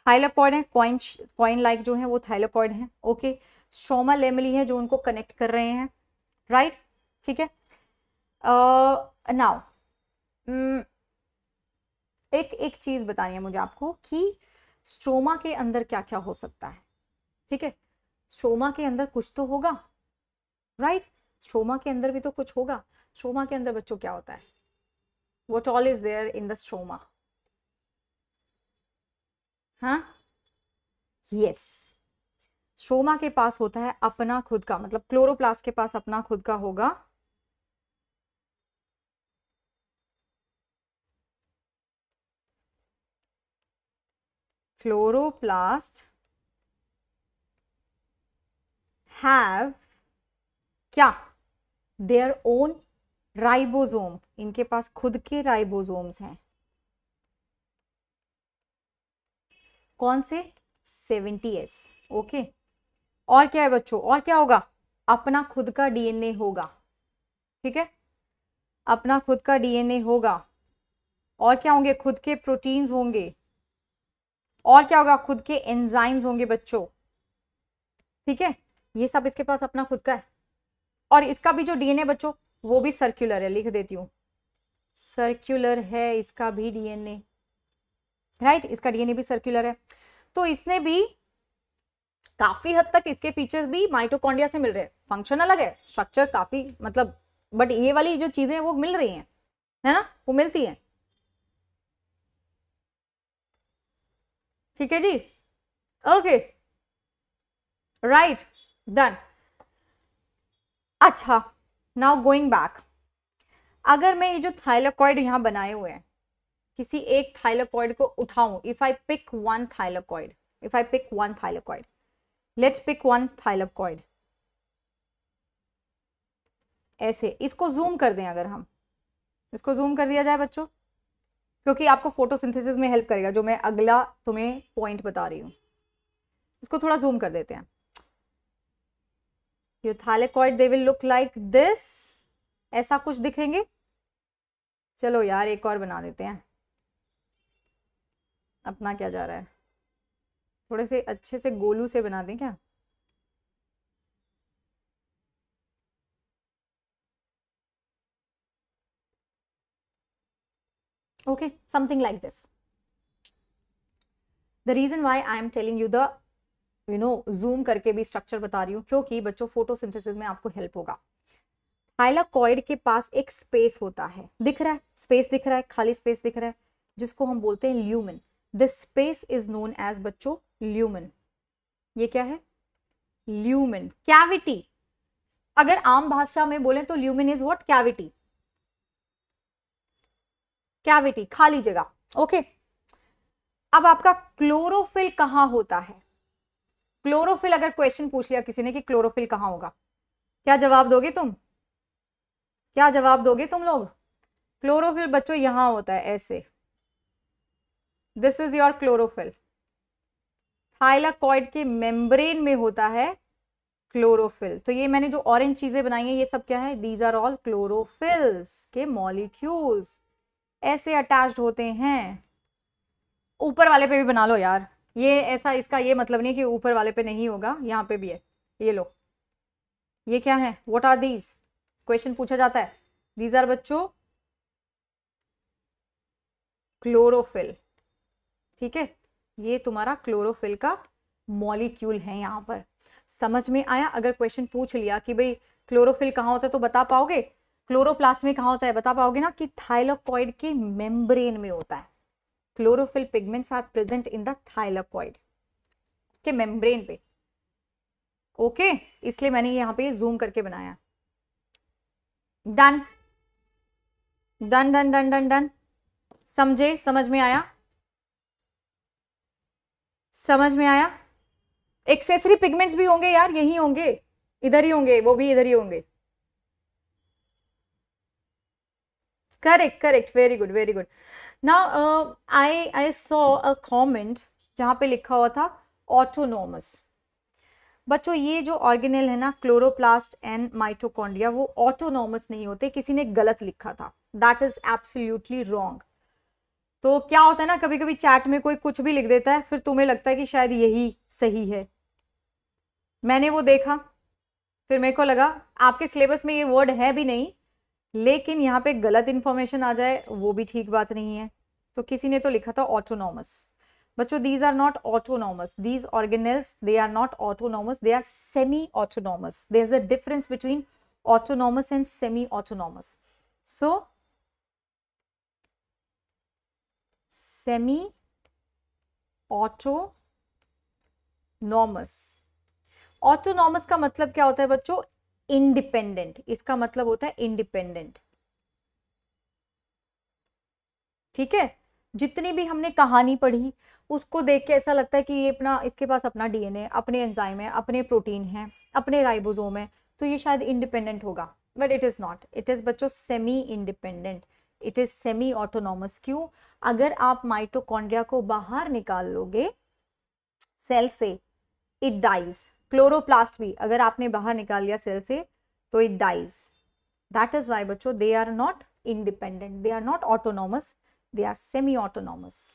थाइलोकॉइड है कॉइन कॉइन लाइक जो है वो थाइलोकॉइड है ओके स्ट्रोमा लेमली है जो उनको कनेक्ट कर रहे हैं राइट ठीक है नाउ mm, एक एक चीज़ बतानी है मुझे आपको कि स्ट्रोमा के अंदर क्या क्या हो सकता है ठीक है स्ट्रोमा के अंदर कुछ तो होगा राइट right? स्ट्रोमा के अंदर भी तो कुछ होगा स्ट्रोमा के अंदर बच्चों क्या होता है what all is there in the stroma हाँ यस स्ट्रोमा के पास होता है अपना खुद का मतलब क्लोरोप्लास्ट के पास अपना खुद का होगा क्लोरोप्लास्ट हैव क्या देयर ओन राइबोसोम इनके पास खुद के राइबोसोम्स हैं कौन से सेवेंटी एस ओके और क्या है बच्चों और क्या होगा अपना खुद का डीएनए होगा ठीक है अपना खुद का डीएनए होगा और क्या होंगे खुद के प्रोटीन्स होंगे और क्या होगा खुद के एंजाइम्स होंगे बच्चों ठीक है ये सब इसके पास अपना खुद का है और इसका भी जो डीएनए बच्चों वो भी सर्क्यूलर है लिख देती हूँ सर्क्यूलर है इसका भी डीएनए राइट इसका डीएनए भी सर्क्यूलर है तो इसने भी काफी हद तक इसके फीचर्स भी माइटोकॉन्डिया से मिल रहे हैं फंक्शन अलग है स्ट्रक्चर काफी मतलब बट ये वाली जो चीजें हैं वो मिल रही हैं है ना वो मिलती हैं ठीक है जी ओके राइट डन अच्छा नाउ गोइंग बैक अगर मैं ये जो थाइलाकॉइड यहाँ बनाए हुए हैं किसी एक थाइलाकॉइड को उठाऊं if I pick one thylakoid if I pick one thylakoid let's pick one thylakoid ऐसे इसको जूम कर दें अगर हम इसको जूम कर दिया जाए बच्चों क्योंकि आपको फोटोसिंथेसिस में हेल्प करेगा जो मैं अगला तुम्हें पॉइंट बता रही हूं इसको थोड़ा जूम कर देते हैं you thylakoid they will look like this ऐसा कुछ दिखेंगे चलो यार एक और बना देते हैं अपना क्या जा रहा है थोड़े से अच्छे से गोलू से बना दें क्या okay something like this the reason why I am telling you the you know zoom करके भी स्ट्रक्चर बता रही हूँ क्योंकि बच्चों फोटोसिंथेसिस में आपको हेल्प होगा थाइलाकॉइड के पास एक स्पेस होता है दिख रहा है स्पेस दिख रहा है खाली स्पेस दिख रहा है जिसको हम बोलते हैं lumen this space is known as बच्चों ल्यूमन ये क्या है ल्यूमन कैविटी अगर आम भाषा में बोले तो lumen is what cavity cavity खाली जगह ओके okay. अब आपका क्लोरोफिल कहां होता है क्लोरोफिल अगर क्वेश्चन पूछ लिया किसी ने कि क्लोरोफिल कहां होगा क्या जवाब दोगे तुम क्या जवाब दोगे तुम लोग क्लोरोफिल बच्चों यहां होता है ऐसे this is your chlorophyll thylakoid के मेम्ब्रेन में होता है क्लोरोफिल तो ये मैंने जो ऑरेंज चीजें बनाई है ये सब क्या है दीज आर ऑल क्लोरोफिल्स के मॉलिक्यूल्स ऐसे अटैच्ड होते हैं ऊपर वाले पे भी बना लो यार ये ऐसा इसका ये मतलब नहीं कि ऊपर वाले पे नहीं होगा यहाँ पे भी है ये लो ये क्या है वॉट आर दीज क्वेश्चन पूछा जाता है दीज आर बच्चों क्लोरोफिल ठीक है ये तुम्हारा क्लोरोफिल का मॉलिक्यूल है यहाँ पर समझ में आया अगर क्वेश्चन पूछ लिया कि भाई क्लोरोफिल कहाँ होता है तो बता पाओगे क्लोरोप्लास्ट में कहाँ होता है बता पाओगे ना कि थाइलोकॉइड के मेम्ब्रेन में होता है chlorophyll pigments are present in the thylakoid उसके मेम्ब्रेन पे ओके इसलिए मैंने यहाँ पे जूम करके बनाया done done done done done done समझे समझ में आया समझ में आया एक्सेसरी पिगमेंट्स भी होंगे यार यही होंगे इधर ही होंगे वो भी इधर ही होंगे correct correct very good very good now I I saw a comment जहां पे लिखा हुआ था ऑटोनोमस बच्चों ये जो ऑर्गेनेल है ना क्लोरोप्लास्ट एंड माइटोकॉन्ड्रिया वो ऑटोनोमस नहीं होते किसी ने गलत लिखा था दैट इज एब्सोल्यूटली रॉन्ग तो क्या होता है ना कभी कभी चैट में कोई कुछ भी लिख देता है फिर तुम्हें लगता है कि शायद यही सही है मैंने वो देखा फिर मेरे को लगा आपके सिलेबस में ये वर्ड है भी नहीं लेकिन यहाँ पे गलत इन्फॉर्मेशन आ जाए वो भी ठीक बात नहीं है तो किसी ने तो लिखा था ऑटोनॉमस बच्चों these are not autonomous these organelles they are not autonomous they are semi autonomous there is a difference between autonomous and semi autonomous so semi autonomous autonomous का मतलब क्या होता है बच्चों इंडिपेंडेंट इसका मतलब होता है इंडिपेंडेंट ठीक है जितनी भी हमने कहानी पढ़ी उसको देख के ऐसा लगता है कि ये अपना इसके पास अपना डीएनए अपने एंजाइम है अपने प्रोटीन है अपने राइबोसोम है तो ये शायद इंडिपेंडेंट होगा but it is not it is बच्चों semi independent it is semi autonomous क्यों अगर आप माइटोकॉन्ड्रिया को बाहर निकाल लोगे सेल से इट डाइज क्लोरोप्लास्ट भी अगर आपने बाहर निकाल लिया सेल से तो it dies that is why बच्चों they are not independent they are not autonomous they are semi autonomous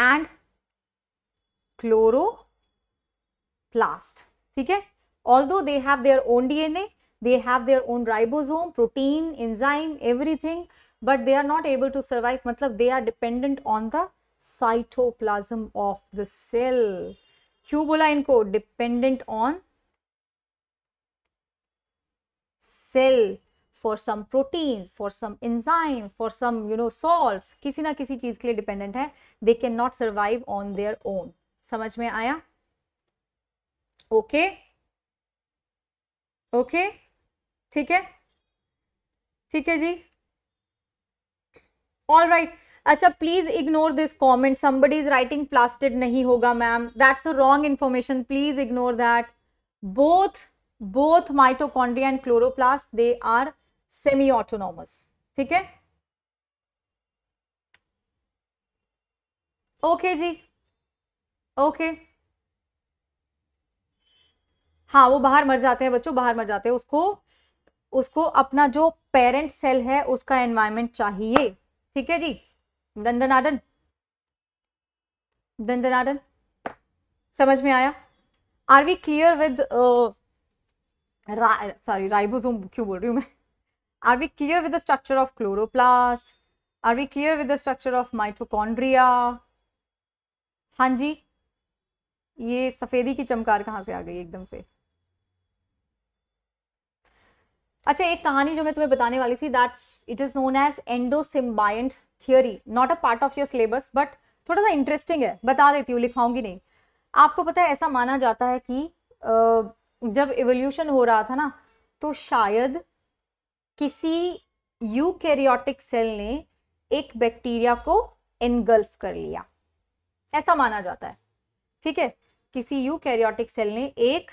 and chloroplast ठीक है although they have their own D N A they have their own ribosome protein enzyme everything but they are not able to survive मतलब they are dependent on the cytoplasm of the cell क्यों बोला इनको dependent on cell for some protein for some enzyme for some you know salt किसी ना किसी चीज के लिए डिपेंडेंट है they can not survive on their own समझ में आया ओके ओके ठीक है ठीक है जी ऑल राइट right. अच्छा please ignore this comment somebody is writing plastid नहीं होगा ma'am that's a wrong information please ignore that both both mitochondria and chloroplast they are semi autonomous ठीक है ओके जी ओके हाँ वो बाहर मर जाते हैं बच्चों बाहर मर जाते हैं उसको उसको अपना जो पेरेंट सेल है उसका एनवायरमेंट चाहिए ठीक है जी दंडनाडन दंडनाडन समझ में आया are we clear with sorry ribosome क्यों बोल रही हूँ मैं are we clear with the structure of chloroplast are we clear with the structure of mitochondria हाँ जी ये सफ़ेदी की चमकार कहाँ से आ गई एकदम से अच्छा एक कहानी जो मैं तुम्हें बताने वाली थी that's it is known as endosymbiont theory not a part of your syllabus but थोड़ा सा इंटरेस्टिंग है बता देती हूँ लिखाऊंगी नहीं आपको पता है ऐसा माना जाता है कि जब एवोल्यूशन हो रहा था ना तो शायद किसी यूकैरियोटिक सेल ने एक बैक्टीरिया को एनगल्फ कर लिया ऐसा माना जाता है ठीक है किसी यूकैरियोटिक सेल ने एक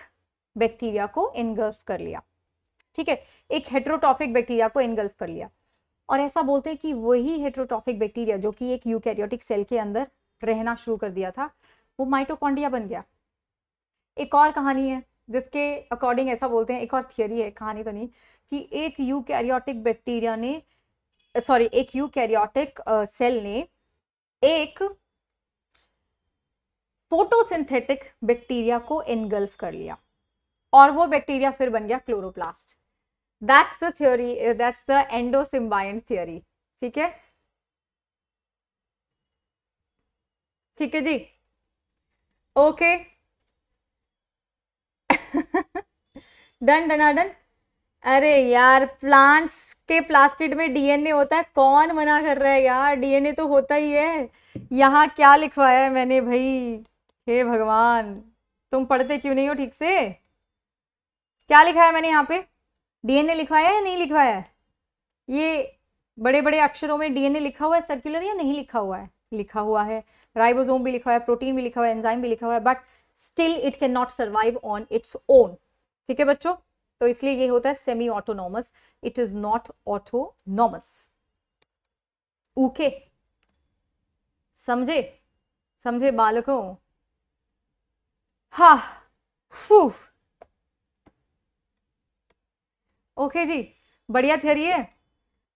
बैक्टीरिया को एनगल्फ कर लिया ठीक है एक हेट्रोटॉफिक बैक्टीरिया को इनगल्फ कर लिया और ऐसा बोलते हैं कि वही हेट्रोटॉफिक बैक्टीरिया जो कि एक यूकैरियोटिक सेल के अंदर रहना शुरू कर दिया था वो माइटोकॉन्ड्रिया बन गया एक और कहानी है जिसके अकॉर्डिंग ऐसा बोलते हैं एक और थियोरी है कहानी तो नहीं कि एक यूकैरियोटिक बैक्टीरिया ने सॉरी एक यूकैरियोटिक सेल ने एक फोटोसिंथेटिक बैक्टीरिया को इनगल्फ कर लिया और वो बैक्टीरिया फिर बन गया chloroplast that's the theory that's the endosymbiont theory ठीक है ठीक है जी ओके डन डन अरे यार प्लांट्स के प्लास्टिड में डीएनए होता है कौन मना कर रहा है यार डीएनए तो होता ही है यहाँ क्या लिखवाया है मैंने भाई हे भगवान तुम पढ़ते क्यों नहीं हो ठीक से क्या लिखा है मैंने यहाँ पे डीएनए लिखवाया या नहीं लिखवाया है ये बड़े बड़े अक्षरों में डीएनए लिखा हुआ है सर्कुलर या नहीं लिखा हुआ है लिखा हुआ है राइबोसोम भी लिखा हुआ है प्रोटीन भी लिखा हुआ है एंजाइम भी लिखा हुआ है but still it can not survive on its own ठीक है बच्चों तो इसलिए ये होता है semi autonomous it is not autonomous okay समझे समझे बालकों हा फूफ ओके जी बढ़िया थियरी है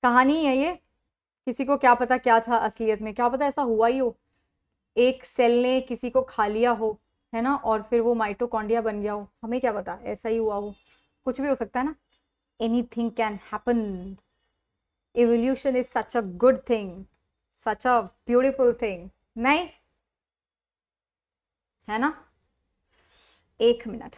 कहानी है ये किसी को क्या पता क्या था असलियत में क्या पता ऐसा हुआ ही हो एक सेल ने किसी को खा लिया हो है ना और फिर वो माइटोकॉन्ड्रिया बन गया हो हमें क्या पता ऐसा ही हुआ हो कुछ भी हो सकता है ना anything can happen evolution is such a good thing such a beautiful thing नहीं है ना एक minute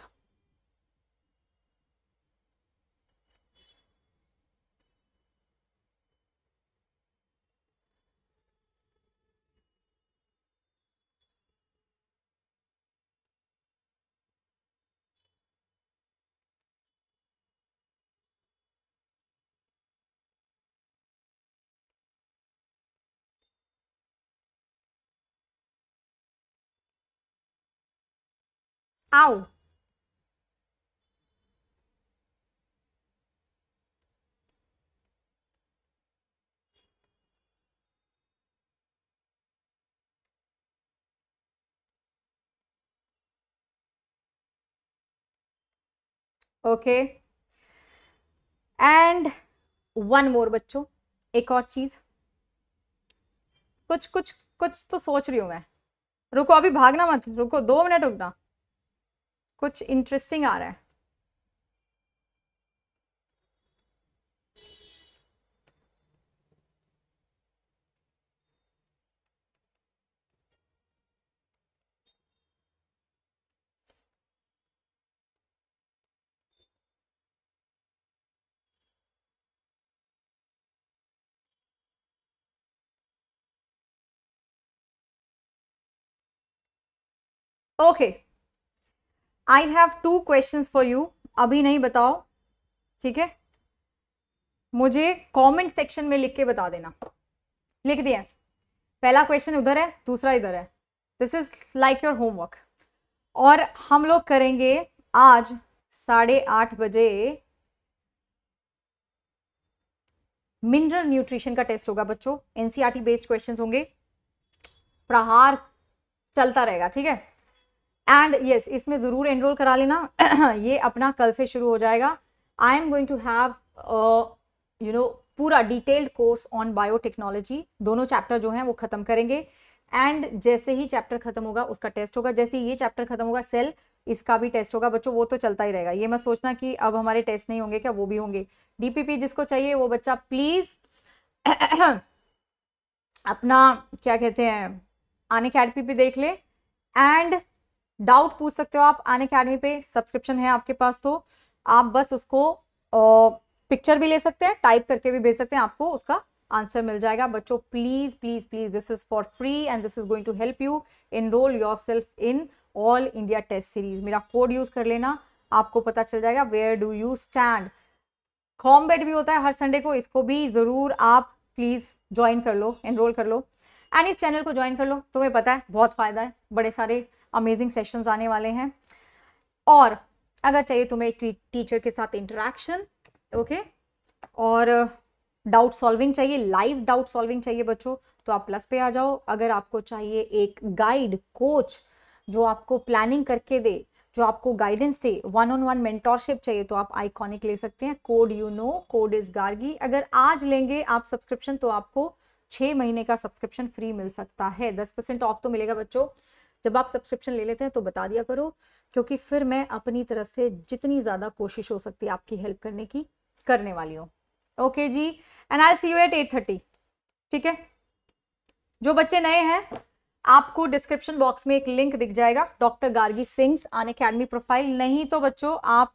how okay and one more बच्चों एक और चीज कुछ कुछ कुछ तो सोच रही हूं मैं रुको अभी भागना मत रुको दो मिनट रुकना कुछ इंटरेस्टिंग आ रहा है Okay, I have two question for you अभी नहीं बताओ ठीक है मुझे कॉमेंट सेक्शन में लिख के बता देना लिख दिया पहला क्वेश्चन उधर है दूसरा इधर है this is like your homework और हम लोग करेंगे आज साढ़े आठ बजे मिनरल न्यूट्रिशन का टेस्ट होगा बच्चों एनसीआरटी बेस्ड क्वेश्चंस होंगे प्रहार चलता रहेगा ठीक है एंड यस yes, इसमें ज़रूर एनरोल करा लेना ये अपना कल से शुरू हो जाएगा I am going to have you know पूरा डिटेल्ड कोर्स ऑन बायोटेक्नोलॉजी दोनों चैप्टर जो हैं वो ख़त्म करेंगे एंड जैसे ही चैप्टर खत्म होगा उसका टेस्ट होगा जैसे ये चैप्टर खत्म होगा सेल इसका भी टेस्ट होगा बच्चों वो तो चलता ही रहेगा ये मैं सोचना कि अब हमारे टेस्ट नहीं होंगे क्या वो भी होंगे डीपीपी जिसको चाहिए वो बच्चा प्लीज अपना क्या कहते हैं आने कैड पी भी देख ले एंड डाउट पूछ सकते हो आप अन अकेडमी पे सब्सक्रिप्शन है आपके पास तो आप बस उसको पिक्चर भी ले सकते हैं टाइप करके भी भेज सकते हैं आपको उसका आंसर मिल जाएगा बच्चों please please please this is for free and this is going to help you enrol yourself in all India test series मेरा कोड यूज कर लेना आपको पता चल जाएगा where do you stand combat भी होता है हर संडे को इसको भी जरूर आप प्लीज ज्वाइन कर लो एनरोल कर लो एंड इस चैनल को ज्वाइन कर लो तुम्हें पता है बहुत फायदा है बड़े सारे अमेजिंग सेशंस आने वाले हैं और अगर चाहिए तुम्हें टीचर के साथ इंटरेक्शन ओके okay? और डाउट uh, सॉल्विंग चाहिए लाइव डाउट सॉल्विंग चाहिए बच्चों तो आप प्लस पे आ जाओ अगर आपको चाहिए एक गाइड कोच जो आपको प्लानिंग करके दे जो आपको गाइडेंस दे वन ऑन वन मेंटोरशिप चाहिए तो आप आइकॉनिक ले सकते हैं code you know code is Gargi अगर आज लेंगे आप सब्सक्रिप्शन तो आपको छः महीने का सब्सक्रिप्शन फ्री मिल सकता है दस परसेंट ऑफ तो मिलेगा बच्चों जब आप सब्सक्रिप्शन ले लेते हैं तो बता दिया करो क्योंकि फिर मैं अपनी तरफ से जितनी ज़्यादा कोशिश हो सकती है आपकी हेल्प करने की करने वाली हूँ ओके जी and I see you at eight thirty ठीक है जो बच्चे नए हैं आपको डिस्क्रिप्शन बॉक्स में एक लिंक दिख जाएगा doctor Gargi Singh Unacademy profile नहीं तो बच्चों आप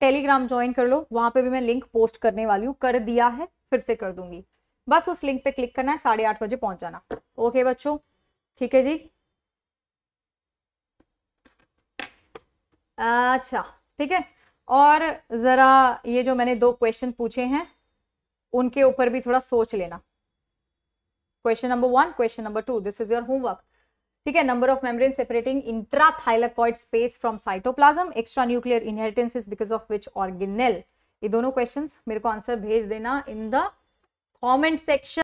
टेलीग्राम ज्वाइन कर लो वहां पे भी मैं लिंक पोस्ट करने वाली हूँ कर दिया है फिर से कर दूंगी बस उस लिंक पे क्लिक करना है साढ़े आठ बजे पहुंच जाना ओके बच्चों ठीक है जी अच्छा ठीक है और ज़रा ये जो मैंने दो क्वेश्चन पूछे हैं उनके ऊपर भी थोड़ा सोच लेना question number one question number two this is your homework ठीक है number of membrane separating intrathylakoid space from cytoplasm extra nuclear inheritance is because of which organelle ये दोनों क्वेश्चंस मेरे को आंसर भेज देना इन द कमेंट सेक्शन